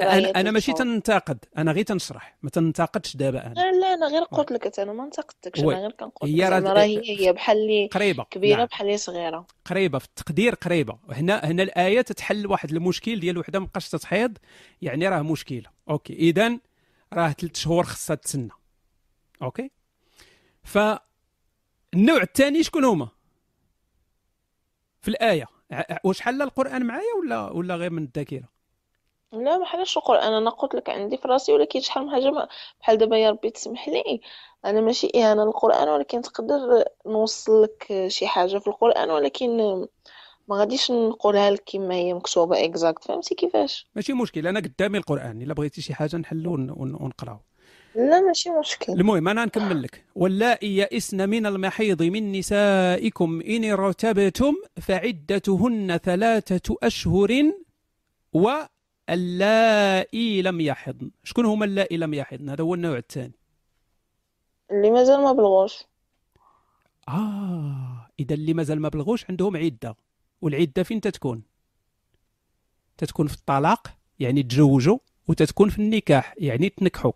انا, أنا ماشي تنتقد انا غير تنشرح ما تنتقدش دابا انا لا انا غير قلت لك انا ما نتقدكش انا غير كنقول هي راه هي هي بحال اللي كبيره نعم. بحال اللي صغيره قريبه في التقدير قريبه هنا هنا الايه تتحل واحد المشكل ديال وحده ما بقاش تتحيض يعني راه مشكله اوكي اذا راه ثلاث شهور خصها تسنى اوكي فالنوع الثاني شكون هما في الايه واش حل القران معايا ولا ولا غير من الذاكره لا ما حلاش القران انا قلت لك عندي في راسي ولكن شحال من حاجه بحال دابا يا ربي تسمح لي انا ماشي اهانه للقران ولكن تقدر نوصل لك شي حاجه في القران ولكن ما غاديش نقولها لك كما هي مكتوبه اكزاكت فهمتي كيفاش ماشي مشكل انا قدامي القران الا بغيتي شي حاجه نحلو ونقراو لا ماشي مشكل المهم انا نكمل لك واللائي يئسن من المحيض من نسائكم ان ارتبتم فعدتهن ثلاثه اشهر واللائي لم يحضن شكون هما اللائي لم يحضن هذا هو النوع الثاني اللي مازال ما بلغوش اه اذا اللي مازال ما بلغوش عندهم عده والعده فين تتكون تتكون في الطلاق يعني تزوجوا وتتكون في النكاح يعني تنكحوا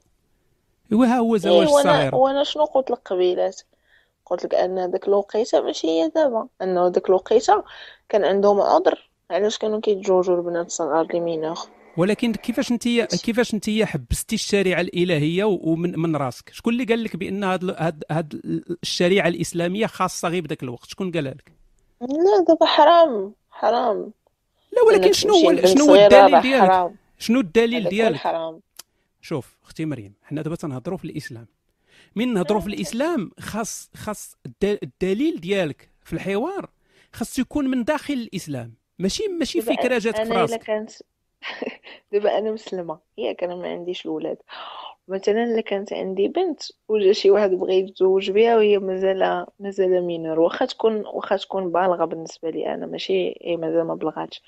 ايوا ها هو إيه، زواج إيه وانا الصغيرة وانا شنو قلت لك قبيلات قلت لك ان داك الوقيته ماشي هي دابا انه داك الوقيته كان عندهم عذر علاش كانوا كيتزوجوا البنات الصغار لي مينوغ ولكن كيفاش انت كيفاش انت حبستي الشريعه الالهيه ومن من راسك شكون اللي قال لك بان هاد هاد, الشريعه الاسلاميه خاصه غير بداك الوقت شكون قال لك لا دابا حرام حرام لا ولكن شنو هو شنو هو الدليل ديالك شنو الدليل ديالك حرام شوف اختي مريم حنا دابا تنهضروا في الاسلام من نهضروا في الاسلام خاص خاص الدليل ديالك في الحوار خاص يكون من داخل الاسلام ماشي ماشي فكره جاتك في راسك كانت *laughs* دابا انا مسلمه ياك انا ما عنديش الولاد مثلا الا كانت عندي بنت وجا شي واحد بغى يتزوج بها وهي مازال مازال مينور واخا تكون واخا تكون بالغه بالنسبه لي انا ماشي هي مازال ما بلغاتش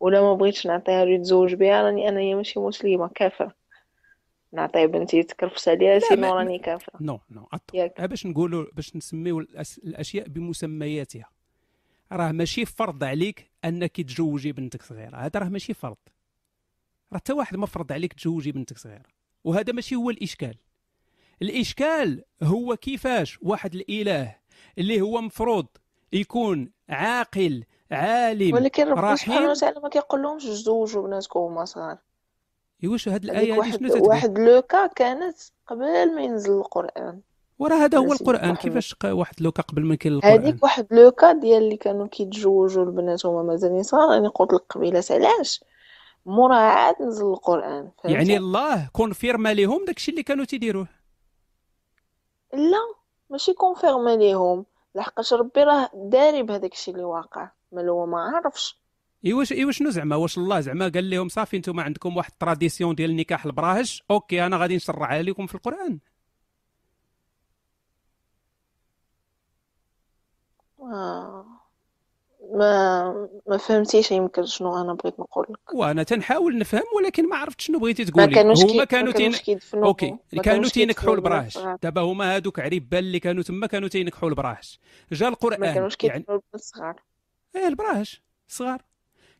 ولا ما بغيتش نعطيها يتزوج بها راني انا هي ماشي مسلمه كافره نعطي بنتي تكرفس عليها سينو راني كافره نو نو أه، باش نقولوا باش نسميو الاشياء بمسمياتها راه ماشي فرض عليك انك تجوجي بنتك صغيره هذا راه ماشي فرض راه حتى واحد ما فرض عليك تجوجي بنتك صغيره وهذا ماشي هو الاشكال الاشكال هو كيفاش واحد الاله اللي هو مفروض يكون عاقل عالم ولكن ربي سبحانه وتعالى ما كيقول لهمش تزوجوا بناتكم وهما صغار ايوا شو هاد الايه واحد شنو تتقول واحد لوكا كانت قبل ما ينزل القران وراه هذا هو القران كيفاش واحد لوكا قبل ما كاين القران هذيك واحد لوكا ديال اللي كانوا كيتزوجوا البنات هما مازالين صغار يعني قلت القبيلات علاش مورا عاد نزل القران يعني الله كونفيرما ليهم داكشي اللي كانوا تيديروه لا ماشي كونفيرما ليهم لحقاش ربي راه داري بهذاك الشيء اللي واقع ما هو ما عرفش واش اي شنو زعما واش الله زعما قال لهم صافي نتوما عندكم واحد التراديسيون ديال النكاح البراهش اوكي انا غادي نشرعها لكم في القران ما ما فهمتيش يمكن شنو انا بغيت نقول لك وانا تنحاول نفهم ولكن ما عرفت شنو بغيتي تقولي كانوش هما كانوا تين... اوكي كانوا تينكحوا البراهش آه. دابا هما هادوك عريبان اللي كانوا تما كانوا تينكحوا البراهش جا القران ما كانوش كيدفنوا يعني... الصغار ايه البراهش صغار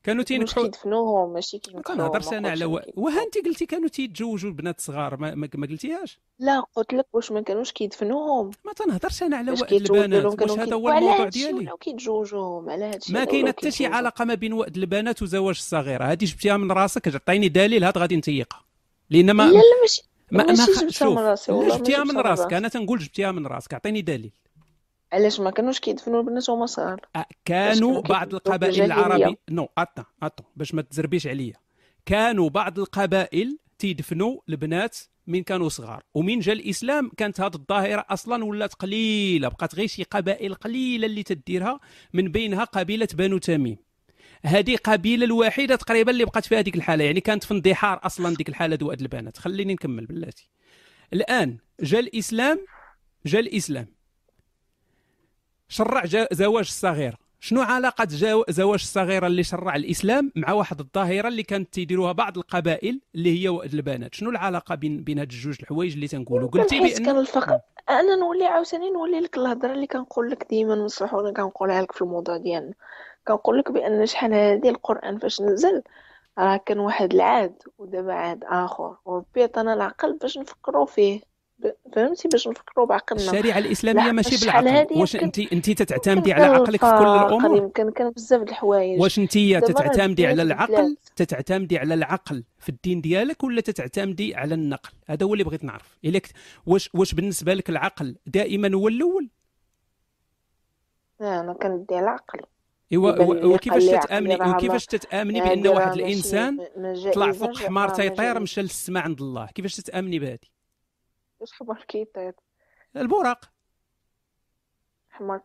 كانوا تينجحوا كيدفنوهم ماشي كيمكنوا كنهضرت انا على و... وها انت قلتي كانوا تيتزوجوا البنات صغار ما, ما ما قلتيهاش لا قلت لك واش ما كانوش كيدفنوهم ما تنهضرش انا على واد البنات واش هذا هو الموضوع ديالي كيتزوجوهم على الشيء ما كاين حتى شي علاقه ما بين واد البنات وزواج الصغيره هذه جبتيها من راسك عطيني دليل هاد غادي نتيقها لان ما لا لا ماشي ما ماشي جبتها من راسي والله جبتيها من راسك انا تنقول جبتيها من راسك اعطيني دليل علاش ما كانوش كيدفنوا البنات وهما صغار أه، كانوا بعض القبائل العربي نو اتا اتا باش ما تزربيش عليا كانوا بعض القبائل تيدفنوا البنات من كانوا صغار ومن جا الاسلام كانت هذه الظاهره اصلا ولات قليله بقات غير شي قبائل قليله اللي تديرها من بينها قبيله بنو تميم هذه قبيله الوحيده تقريبا اللي بقات فيها هذيك الحاله يعني كانت في اندحار اصلا ديك الحاله دو البنات خليني نكمل بلاتي الان جا الاسلام جا الاسلام شرع زواج الصغيره شنو علاقه زواج الصغيره اللي شرع الاسلام مع واحد الظاهره اللي كانت تيديروها بعض القبائل اللي هي البنات شنو العلاقه بين بين هاد الجوج الحوايج اللي تنقولوا قلتي بان كان الفقر انا نولي عاوتاني نولي لك الهضره اللي كنقول لك ديما من الصباح وانا كنقولها لك في الموضوع ديالنا كنقول لك بان شحال هادي القران فاش نزل راه كان واحد العاد ودابا عاد اخر وربي عطانا العقل باش نفكروا فيه فهمتي باش نفكروا بعقلنا الشريعه الاسلاميه ماشي بالعقل واش انت انت تتعتمدي على عقلك في كل الامور يمكن كان بزاف د الحوايج واش انت تتعتمدي على العقل تتعتمدي على العقل في الدين ديالك ولا تتعتمدي على النقل هذا هو اللي بغيت نعرف الا واش واش بالنسبه لك العقل دائما هو الاول انا كندي على عقلي ايوا وكيفاش تتامني وكيفاش تتامني يعني بان واحد الانسان طلع فوق حمار تيطير آه، مشى للسماء عند الله كيفاش تتامني بهذه ايش كيطير البراق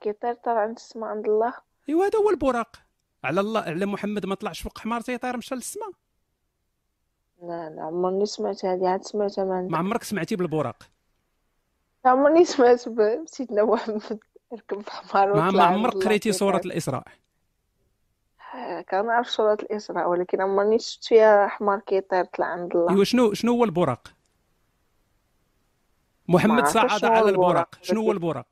كيطير طلع عند السماء عند الله ايوا هذا هو البراق على الله على محمد ما طلعش فوق حمار تيطير مشى للسماء لا لا عمرني سمعت هذه عاد سمعتها من ما عمرك سمعتي بالبراق عمرني سمعت بسيدنا محمد *laughs* ركب حمار ما عمرك قريتي سورة الإسراء آه، كنعرف سورة الإسراء ولكن عمرني شفت فيها حمار كيطير طلع عند الله ايوا شنو شنو هو البراق محمد صعد على البراق شنو هو البراق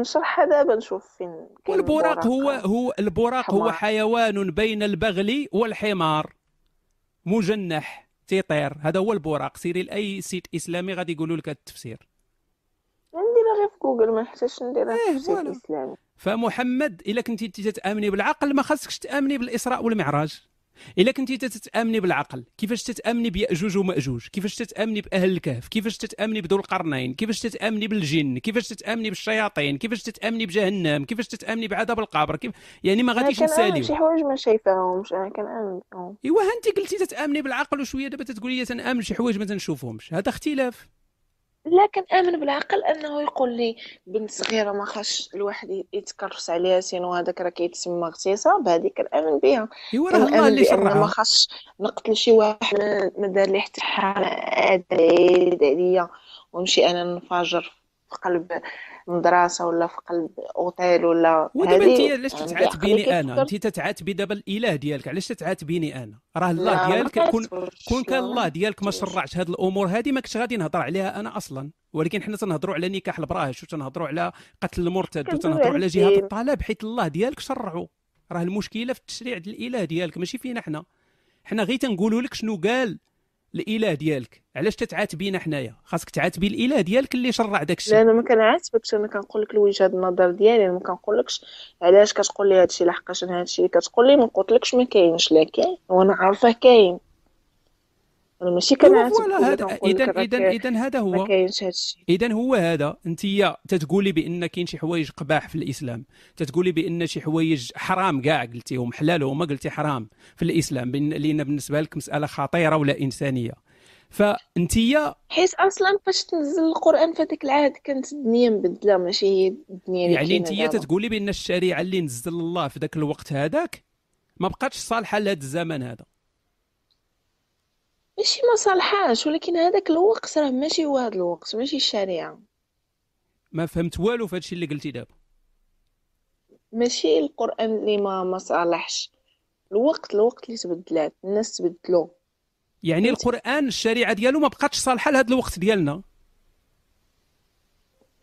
نشرح هذا بنشوف فين البراق هو هو البراق هو حيوان بين البغل والحمار مجنح تيطير هذا هو البراق سيري لاي سيت اسلامي غادي يقولوا لك التفسير نديرها غير في جوجل ما نحتاجش نديرها إيه، في سيت اسلامي فمحمد الا كنتي تتامني بالعقل ما خاصكش تامني بالاسراء والمعراج الا كنتي تتامني بالعقل كيفاش تتامني بياجوج وماجوج كيفاش تتامني باهل الكهف كيفاش تتامني بذو القرنين كيفاش تتامني بالجن كيفاش تتامني بالشياطين كيفاش تتامني بجهنم كيفاش تتامني بعذاب القبر كيف... يعني ما غاديش نسالي شي حوايج ما شايفاهمش انا كنامن ايوا انت قلتي تتامني بالعقل وشويه دابا لي تنامن شي حوايج ما تنشوفهمش هذا اختلاف لكن امن بالعقل انه يقول لي بنت صغيره ما خاش الواحد يتكرفس عليها سينو هذاك راه كيتسمى اغتصاب بهذه كنامن بها ايوا راه يعني الله اللي شرها ما خاش نقتل شي واحد ما دار لي حتى حاجه عاد عليا ونمشي انا نفاجر في قلب مدرسه ولا في قلب اوتيل ولا ودابا انت علاش يعني تتعاتبيني انا انت تتعاتبي دابا الاله ديالك علاش تتعاتبيني انا راه الله ديالك كون كون كان الله ديالك ما شرعش هاد الامور هادي ما كنتش غادي نهضر عليها انا اصلا ولكن حنا تنهضروا على نكاح البراهش وتنهضروا على قتل المرتد وتنهضروا على جهاد الطلاب حيت الله ديالك شرعه راه المشكله في التشريع ديال الاله ديالك ماشي فينا حنا حنا غير تنقولوا لك شنو قال الاله ديالك علاش تتعاتبينا حنايا خاصك تعاتبي الاله ديالك اللي شرع داك الشيء لا انا ما كنعاتبكش انا كنقول لك وجهه النظر ديالي ما كنقولكش علاش كتقول لي الشيء لحقاش انا هادشي اللي كتقول لي ما قلتلكش ما كاينش لا كاين وانا عارفه كاين ماشي كنعاتب هذا اذا اذا اذا هذا هو اذا هو هذا انت تتقولي بان كاين شي حوايج قباح في الاسلام تتقولي بان شي حوايج حرام كاع قلتيهم حلال وما قلتي حرام في الاسلام لان بالنسبه لك مساله خطيره ولا انسانيه فانتيا حيت اصلا فاش تنزل القران في هذيك العهد كانت الدنيا مبدله ماشي هي الدنيا اللي يعني انت تتقولي بان الشريعه اللي نزل الله في ذاك الوقت هذاك ما بقاتش صالحه لهذا الزمن هذا ماشي ما صالحاش ولكن هذاك الوقت راه ماشي هو هذا الوقت ماشي الشريعه ما فهمت والو في هادشي اللي قلتي دابا ماشي القران اللي ما ما صالحش الوقت الوقت اللي تبدلات الناس تبدلوا يعني القران الشريعه ديالو ما بقاتش صالحه لهذا الوقت ديالنا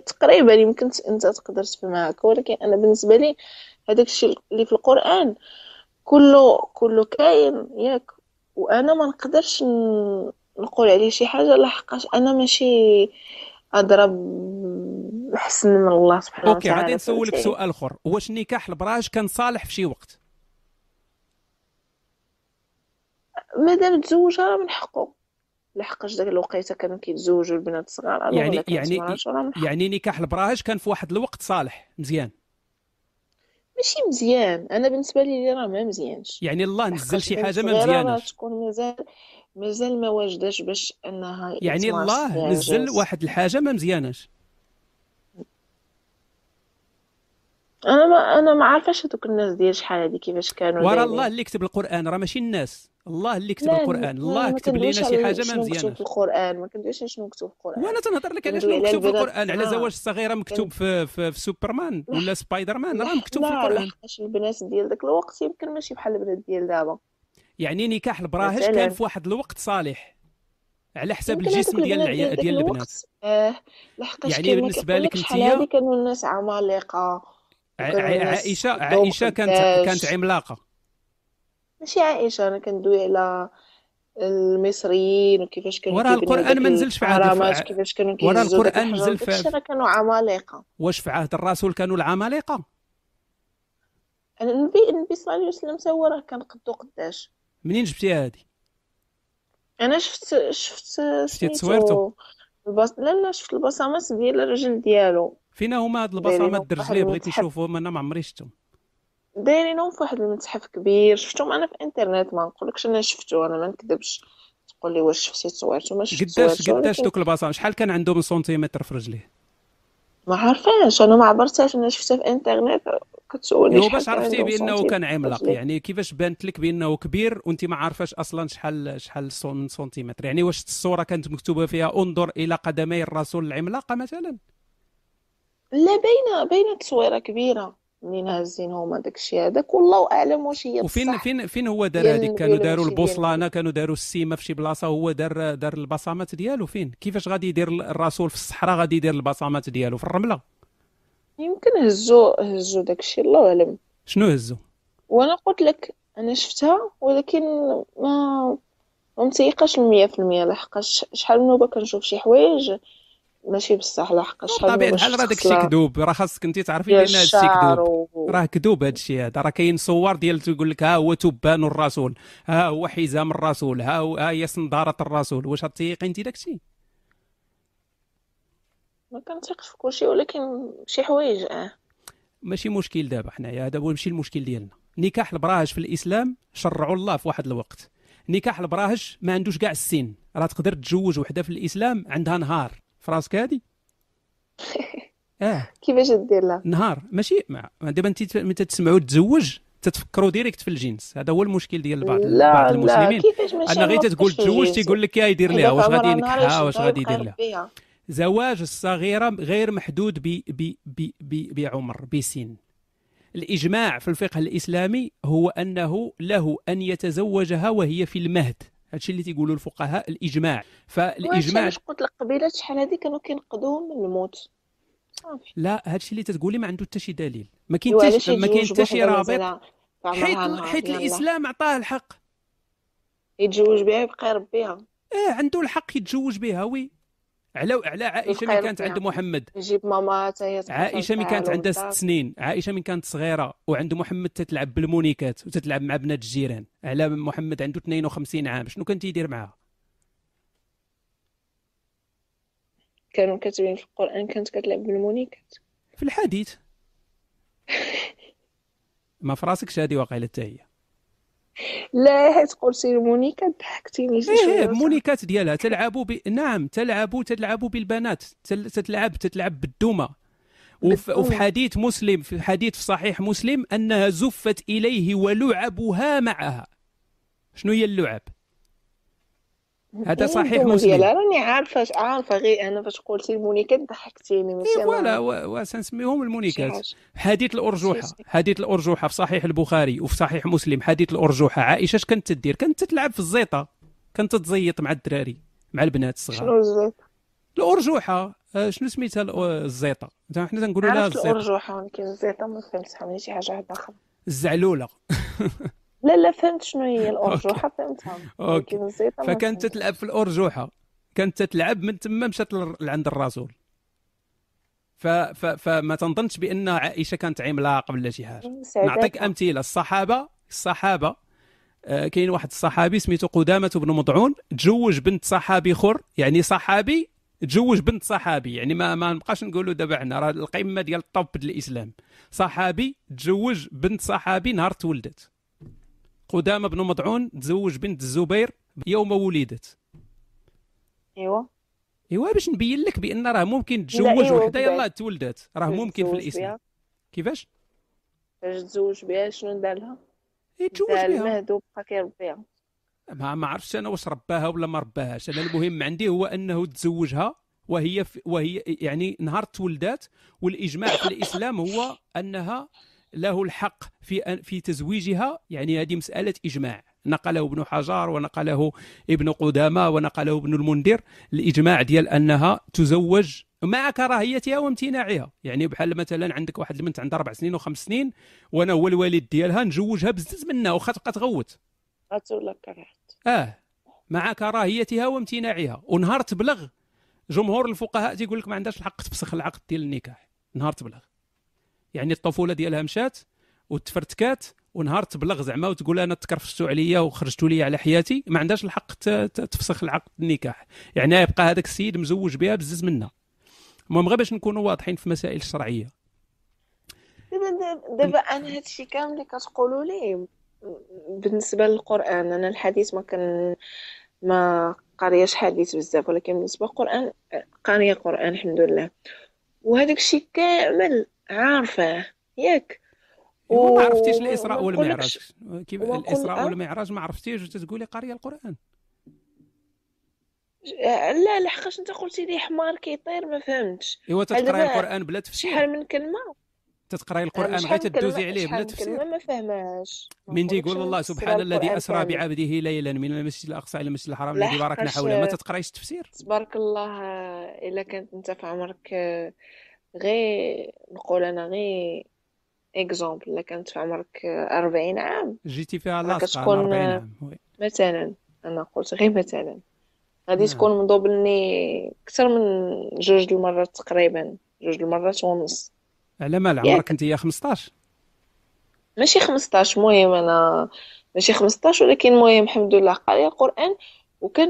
تقريبا يمكن انت تقدر تفهم ولكن انا بالنسبه لي هذاك الشيء اللي في القران كله كله كاين ياك وانا ما نقدرش نقول عليه شي حاجه لحقاش انا ماشي اضرب احسن من الله سبحانه وتعالى اوكي غادي نسولك سؤال اخر واش النكاح البراج كان صالح في شي وقت مادام تزوج راه من حقه لحقاش داك الوقيته كانوا كيتزوجوا البنات الصغار يعني يعني يعني نكاح البراج كان في واحد الوقت صالح مزيان ماشي مزيان انا بالنسبه لي راه ما مزيانش يعني الله نزل شي حاجه ما مزيانه تكون مازال مازال ما واجداش باش انها يعني الله نزل واحد الحاجه ما مزياناش انا ما انا ما عارفاش هذوك الناس ديال شحال هذه كيفاش كانوا ورا الله اللي كتب القران راه ماشي الناس الله اللي كتب القران الله كتب لينا شي حاجه ما مزيانه مكتوب في القران ما كندويش شنو مكتوب في القران وانا تنهضر لك على شنو مكتوب في القران على آه. زواج الصغيره مكتوب في, في, في سوبرمان ولا سبايدر مان راه مكتوب في القران لا البنات ديال ذاك الوقت يمكن ماشي بحال البنات ديال دابا يعني نكاح البراهش كان في واحد الوقت صالح على حساب الجسم ديال ديال البنات اه لحقاش يعني بالنسبه لك انت كانوا الناس عمالقه عائشه عائشه كانت كانت عملاقه ماشي عائشه انا كندوي على المصريين وكيفاش كانوا وراه القران ما نزلش في عهد كيفاش كانوا وراه القران نزل في كانوا عمالقه واش في عهد الرسول كانوا العمالقه النبي النبي صلى الله عليه وسلم هو راه كان قدو قداش منين جبتي هادي انا شفت شفت شفتي تصويرته البص... لا لا شفت البصمات ديال الرجل ديالو فينا هما هاد البصمات الدرجليه بغيتي تشوفوهم انا ما عمري شفتهم دايرينهم في واحد المتحف كبير شفتهم انا في الانترنت ما نقولكش انا شفتو انا ما نكذبش تقول لي واش شفتي صورته ما شفتش قداش قداش دوك البصل شحال كان عندهم سنتيمتر في رجليه ما عارفاش انا ما عبرتهاش انا شفتها في انترنت كتسولني هو باش عرفتي بانه كان عملاق يعني كيفاش بانت لك بانه كبير وانت ما عارفاش اصلا شحال شحال سنتيمتر يعني واش الصوره كانت مكتوبه فيها انظر الى قدمي الرسول العملاقه مثلا لا باينه باينه تصويره كبيره منين هازين هما داكشي هذاك والله اعلم واش هي وفين فين فين هو دار هذيك كانوا داروا البوصلانه كانوا داروا السيمه في شي بلاصه هو دار دار البصمات ديالو فين كيفاش غادي يدير الرسول في الصحراء غادي يدير البصمات ديالو في الرمله يمكن هزو هزو داكشي الله اعلم شنو هزو وانا قلت لك انا شفتها ولكن ما ما متيقاش 100% لحقاش شحال من نوبه كنشوف شي حوايج ماشي بالسهله حقاش طبيعي الحال راه داكشي كذوب راه خاصك انت تعرفي بان هادشي كذوب راه كذوب هادشي هذا راه كاين صور ديال تيقول لك ها هو تبان الرسول ها هو حزام الرسول ها هو ها هي صنداره الرسول واش غتيقي انت داكشي ما كنتيقش في كلشي ولكن شي حوايج اه ماشي مشكل دابا حنايا هذا هو ماشي المشكل ديالنا نكاح البراهج في الاسلام شرعوا الله في واحد الوقت نكاح البراهج ما عندوش كاع السن راه تقدر تتزوج وحده في الاسلام عندها نهار فراسك هادي *laughs* اه كيفاش دير لها نهار ماشي مع دابا انت ملي تسمعوا تزوج تتفكروا ديريكت في الجنس هذا هو المشكل ديال بعض لا بعض المسلمين لا انا غير تقول تزوج تيقول لك يا يدير لها واش غادي ينكحها واش غادي يدير لها زواج الصغيره غير محدود ب ب ب بعمر بسن الاجماع في الفقه الاسلامي هو انه له ان يتزوجها وهي في المهد هادشي اللي تيقولوا الفقهاء الاجماع فالاجماع واش قلت لك قبيله شحال هادي كانوا كينقذوهم من الموت صافي لا هادشي اللي تتقولي ما عنده حتى شي دليل ما كاين حتى ما كاين حتى شي رابط حيت حيت الاسلام عطاه الحق يتزوج بها يبقى يربيها اه عنده الحق يتزوج بها وي على على عائشه من كانت عند يعني. محمد جيب ماما عائشه من كانت عندها ست سنين عائشه من كانت صغيره وعند محمد تتلعب بالمونيكات وتتلعب مع بنات الجيران على محمد عنده 52 عام شنو كان تيدير معاها كانوا كاتبين في القران كانت كتلعب بالمونيكات في الحديث *laughs* ما فراسك شادي واقيلا حتى هي لا تقول سير مونيكا ضحكتيني ايه, إيه، مونيكات ديالها تلعبوا ب... نعم تلعبوا تلعبوا بالبنات تل... تتلعب تتلعب بالدومه وف... وفي حديث مسلم في حديث في صحيح مسلم انها زفت اليه ولعبها معها شنو هي اللعب هذا صحيح مسلم راني عارفه عارفه غير انا فاش قلتي إيه، المونيكات ضحكتيني ماشي انا فوالا وسنسميهم المونيكات حديث الارجوحه حديث الارجوحه في صحيح البخاري وفي صحيح مسلم حديث الارجوحه عائشه اش كانت تدير كانت تلعب في الزيطه كانت تزيط مع الدراري مع البنات الصغار شنو الزيطه الارجوحه آه، شنو سميتها الزيطه حنا تنقولوا لها الزيطه الارجوحه ولكن الزيطه ما فهمتش شي حاجه واحده اخرى الزعلوله *laughs* لا لا فهمت شنو هي الارجوحه فهمتها اوكي فكانت تلعب في الارجوحه كانت تلعب من تما مشات لعند الرسول ف... ف... فما تنظنش بان عائشه كانت عملاقه ولا شي حاجه نعطيك امثله الصحابه الصحابه آه كاين واحد الصحابي سميتو قدامه بن مضعون تزوج بنت صحابي خر يعني صحابي تزوج بنت صحابي يعني ما ما نبقاش نقولوا دابا حنا راه القمه ديال الطب الاسلام صحابي تزوج بنت صحابي نهار تولدت قدامة بن مضعون تزوج بنت الزبير يوم ولدت ايوا ايوا باش نبين لك بان راه ممكن تزوج إيوه وحده يلاه تولدات راه ممكن في الاسلام كيفاش باش تزوج بها شنو دالها يتزوج إيه، بها المهد وبقى كيربيها ما ما عرفتش انا واش رباها ولا ما رباهاش انا المهم عندي هو انه تزوجها وهي في وهي يعني نهار تولدات والاجماع في الاسلام هو انها له الحق في في تزويجها يعني هذه مساله اجماع نقله ابن حجر ونقله ابن قدامه ونقله ابن المنذر الاجماع ديال انها تزوج مع كراهيتها وامتناعها يعني بحال مثلا عندك واحد البنت عندها اربع سنين وخمس سنين وانا هو الوالد ديالها نجوجها بزز منها واخا تبقى تغوت ولا كرهت اه مع كراهيتها وامتناعها ونهار تبلغ جمهور الفقهاء تيقول لك ما عندهاش الحق تفسخ العقد ديال النكاح نهار تبلغ يعني الطفوله ديالها مشات وتفرتكات ونهار تبلغ زعما وتقول انا تكرفستوا عليا وخرجتوا لي على حياتي ما عندهاش الحق تفسخ العقد النكاح يعني يبقى هذاك السيد مزوج بها بزز منها المهم غير باش نكونوا واضحين في مسائل الشرعيه دابا دابا انا هادشي كامل اللي كتقولوا لي بالنسبه للقران انا الحديث ما كان ما قارياش حديث بزاف ولكن بالنسبه للقران قاريه قران الحمد لله وهذاك الشيء كامل عارفاه ياك و... ما عرفتيش الاسراء والمعراج كيف الاسراء أه؟ والمعراج ما عرفتيش وتتقولي قاريه القران آه، لا لحقاش انت قلتي لي حمار كيطير ما فهمتش ايوا تتقراي القران بلا تفسير شحال من كلمه تتقراي آه، القران غير تدوزي عليه بلا تفسير ما فهمهاش من تيقول الله سبحان الذي اسرى بعبده ليلا من المسجد الاقصى الى المسجد الحرام الذي باركنا حوله ما تتقرايش التفسير تبارك الله الا كانت انت في عمرك غي نقول انا غي اكزومبل الا كانت في عمرك 40 عام جيتي فيها لاصقه كتكون مثلا انا قلت غير مثلا غادي نعم. تكون مضوبلني اكثر من جوج المرات تقريبا جوج المرات ونص على مال عمرك انت يا 15 ماشي 15 المهم انا ماشي 15 ولكن المهم الحمد لله قاريه القران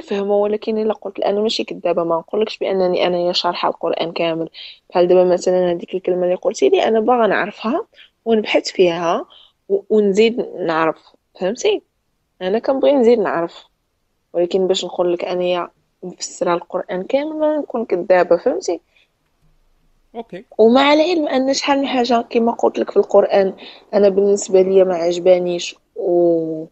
فهمه ولكن الا قلت انا ماشي كدابه ما نقولكش بانني انايا شارحه القران كامل بحال دابا مثلا هذيك الكلمه اللي قلتي لي انا باغا نعرفها ونبحث فيها ونزيد نعرف فهمتي انا كنبغي نزيد نعرف ولكن باش نقول لك انايا مفسره القران كامل ما نكون كدابه فهمتي اوكي ومع العلم ان شحال من حاجه كما قلت لك في القران انا بالنسبه لي ما عجبانيش و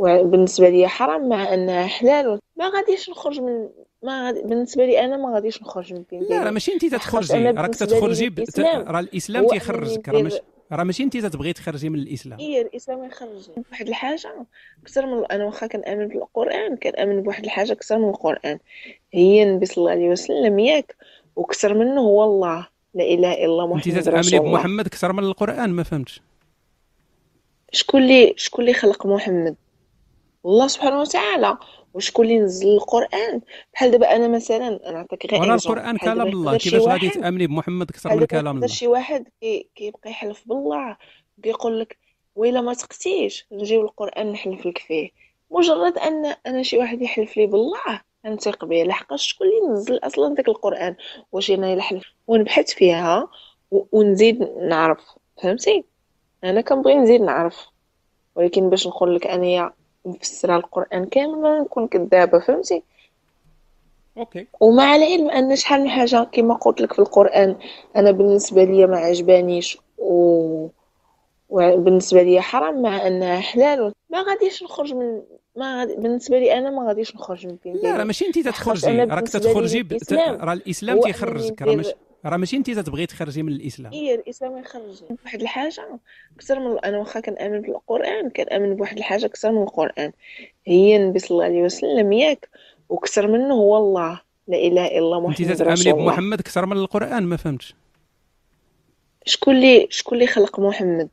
وبالنسبه لي حرام مع انها حلال ما غاديش نخرج من ما غادي... بالنسبه لي انا ما غاديش نخرج من بين لا راه ماشي انت تتخرجي راك تتخرجي راه الاسلام تيخرجك راه ماشي راه ماشي انت تتبغي تخرجي من الاسلام اي الاسلام يخرجني واحد الحاجه اكثر من انا واخا كنامن بالقران كنامن بواحد الحاجه اكثر من القران هي النبي صلى الله عليه وسلم ياك واكثر منه هو الله لا اله الا الله محمد انت تتامني بمحمد اكثر من القران ما فهمتش شكون اللي شكون اللي خلق محمد الله سبحانه وتعالى وشكون اللي نزل القران بحال دابا انا مثلا نعطيك غير ولا القران كلام الله كيفاش غادي تامني بمحمد اكثر من كلام الله شي واحد كيبقى كي يحلف بالله كيقول لك ويلا ما تقتيش نجيو القران نحلف لك فيه مجرد ان انا شي واحد يحلف لي بالله نثق به لحقاش شكون اللي نزل اصلا داك القران واش انا الا حلف ونبحث فيها ونزيد نعرف فهمتي انا كنبغي نزيد نعرف ولكن باش نقول لك انايا مفسره القران كامل نكون كذابه فهمتي اوكي ومع العلم ان شحال من حاجه كما قلت لك في القران انا بالنسبه لي ما عجبانيش و وبالنسبه لي حرام مع انها حلال ما غاديش نخرج من ما غادي... بالنسبه لي انا ما غاديش نخرج من بين لا راه ماشي انت تتخرجي راك تتخرجي راه الاسلام تيخرجك راه ماشي راه ماشي انت تبغي تخرجي من الاسلام اي الاسلام يخرجني واحد الحاجه اكثر من انا واخا كنامن بالقران كنامن بواحد الحاجه اكثر من القران هي النبي صلى الله عليه وسلم ياك واكثر منه هو الله لا اله الا الله محمد انت تتامني بمحمد اكثر من القران ما فهمتش شكون اللي شكون اللي خلق محمد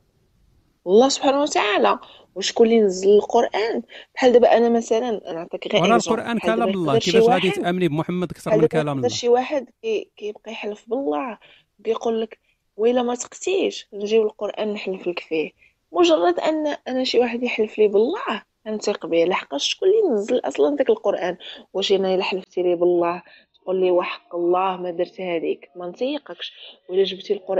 الله سبحانه وتعالى وشكون اللي نزل القران بحال دابا انا مثلا نعطيك غير راه القران كلام الله كيفاش غادي تامني بمحمد اكثر من كلام الله شي واحد كيبقى يحلف بالله كيقول لك ويلا ما تقتيش نجيب القران نحلف لك فيه مجرد ان انا شي واحد يحلف لي بالله انتق به لحقاش شكون اللي نزل اصلا داك القران واش انا الا حلفتي لي بالله تقول لي وحق الله ما درت هذيك ما نطيقكش ولا جبتي القران